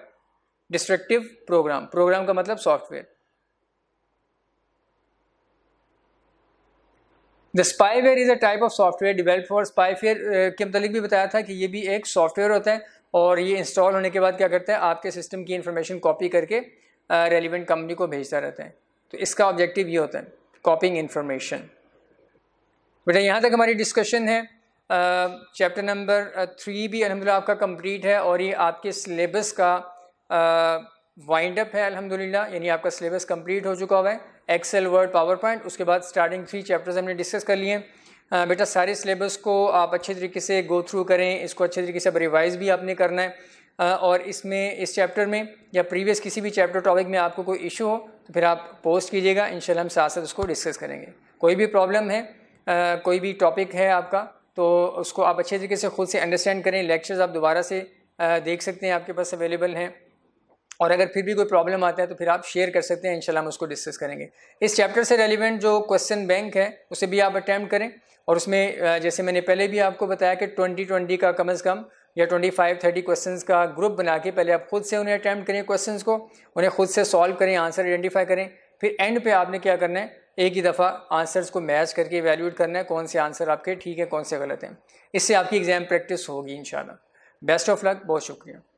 डिस्ट्रक्टिव प्रोग्राम प्रोग्राम का मतलब software the spyware is a type of software develop for spyware के मतलब भी बताया था कि ये भी एक सॉफ्टवेयर होता है और ये इंस्टॉल होने के बाद क्या करता है आपके सिस्टम की इन्फॉर्मेशन कॉपी करके रेलिवेंट कंपनी को भेजता रहता है तो इसका ऑब्जेक्टिव ये होता है कॉपिंग इन्फॉर्मेशन बेटा यहाँ तक हमारी डिस्कशन है चैप्टर नंबर थ्री भी अलहमदिल्ला आपका कंप्लीट है और ये आपके सिलेबस का वाइंड अप है अलहमदिल्ला यानी आपका सिलेबस कंप्लीट हो चुका हुआ है एक्सेल वर्ड पावर पॉइंट उसके बाद स्टार्टिंग थ्री चैप्टर्स हमने डिस्कस कर लिए बेटा सारे सिलेबस को आप अच्छे तरीके से गो थ्रू करें इसको अच्छे तरीके से अब रिवाइज़ भी आपने करना है और इसमें इस चैप्टर में या प्रीवियस किसी भी चैप्टर टॉपिक में आपको कोई इशू हो तो फिर आप पोस्ट कीजिएगा इंशाल्लाह हम साथ साथ उसको डिस्कस करेंगे कोई भी प्रॉब्लम है कोई भी टॉपिक है आपका तो उसको आप अच्छे तरीके से खुद से अंडरस्टैंड करें लेक्चर्स आप दोबारा से देख सकते हैं आपके पास अवेलेबल हैं और अगर फिर भी कोई प्रॉब्लम आता है तो फिर आप शेयर कर सकते हैं इंशाल्लाह हम उसको डिस्कस करेंगे इस चैप्टर से रेलिवेंट जो क्वेश्चन बैंक है उसे भी आप अटैम्प्ट करें और उसमें जैसे मैंने पहले भी आपको बताया कि 2020 का कम अज़ कम या 25 30 क्वेश्चंस का ग्रुप बना के पहले आप खुद से उन्हें अटैम्प्ट करें क्वेश्चंस को उन्हें खुद से सॉल्व करें आंसर आइडेंटिफाई करें फिर एंड पे आपने क्या करना है एक ही दफ़ा आंसर्स को मैच करके एवेल्यूट करना है कौन से आंसर आपके ठीक है कौन से गलत हैं इससे आपकी एग्ज़ाम प्रैक्टिस होगी इन बेस्ट ऑफ लक बहुत शुक्रिया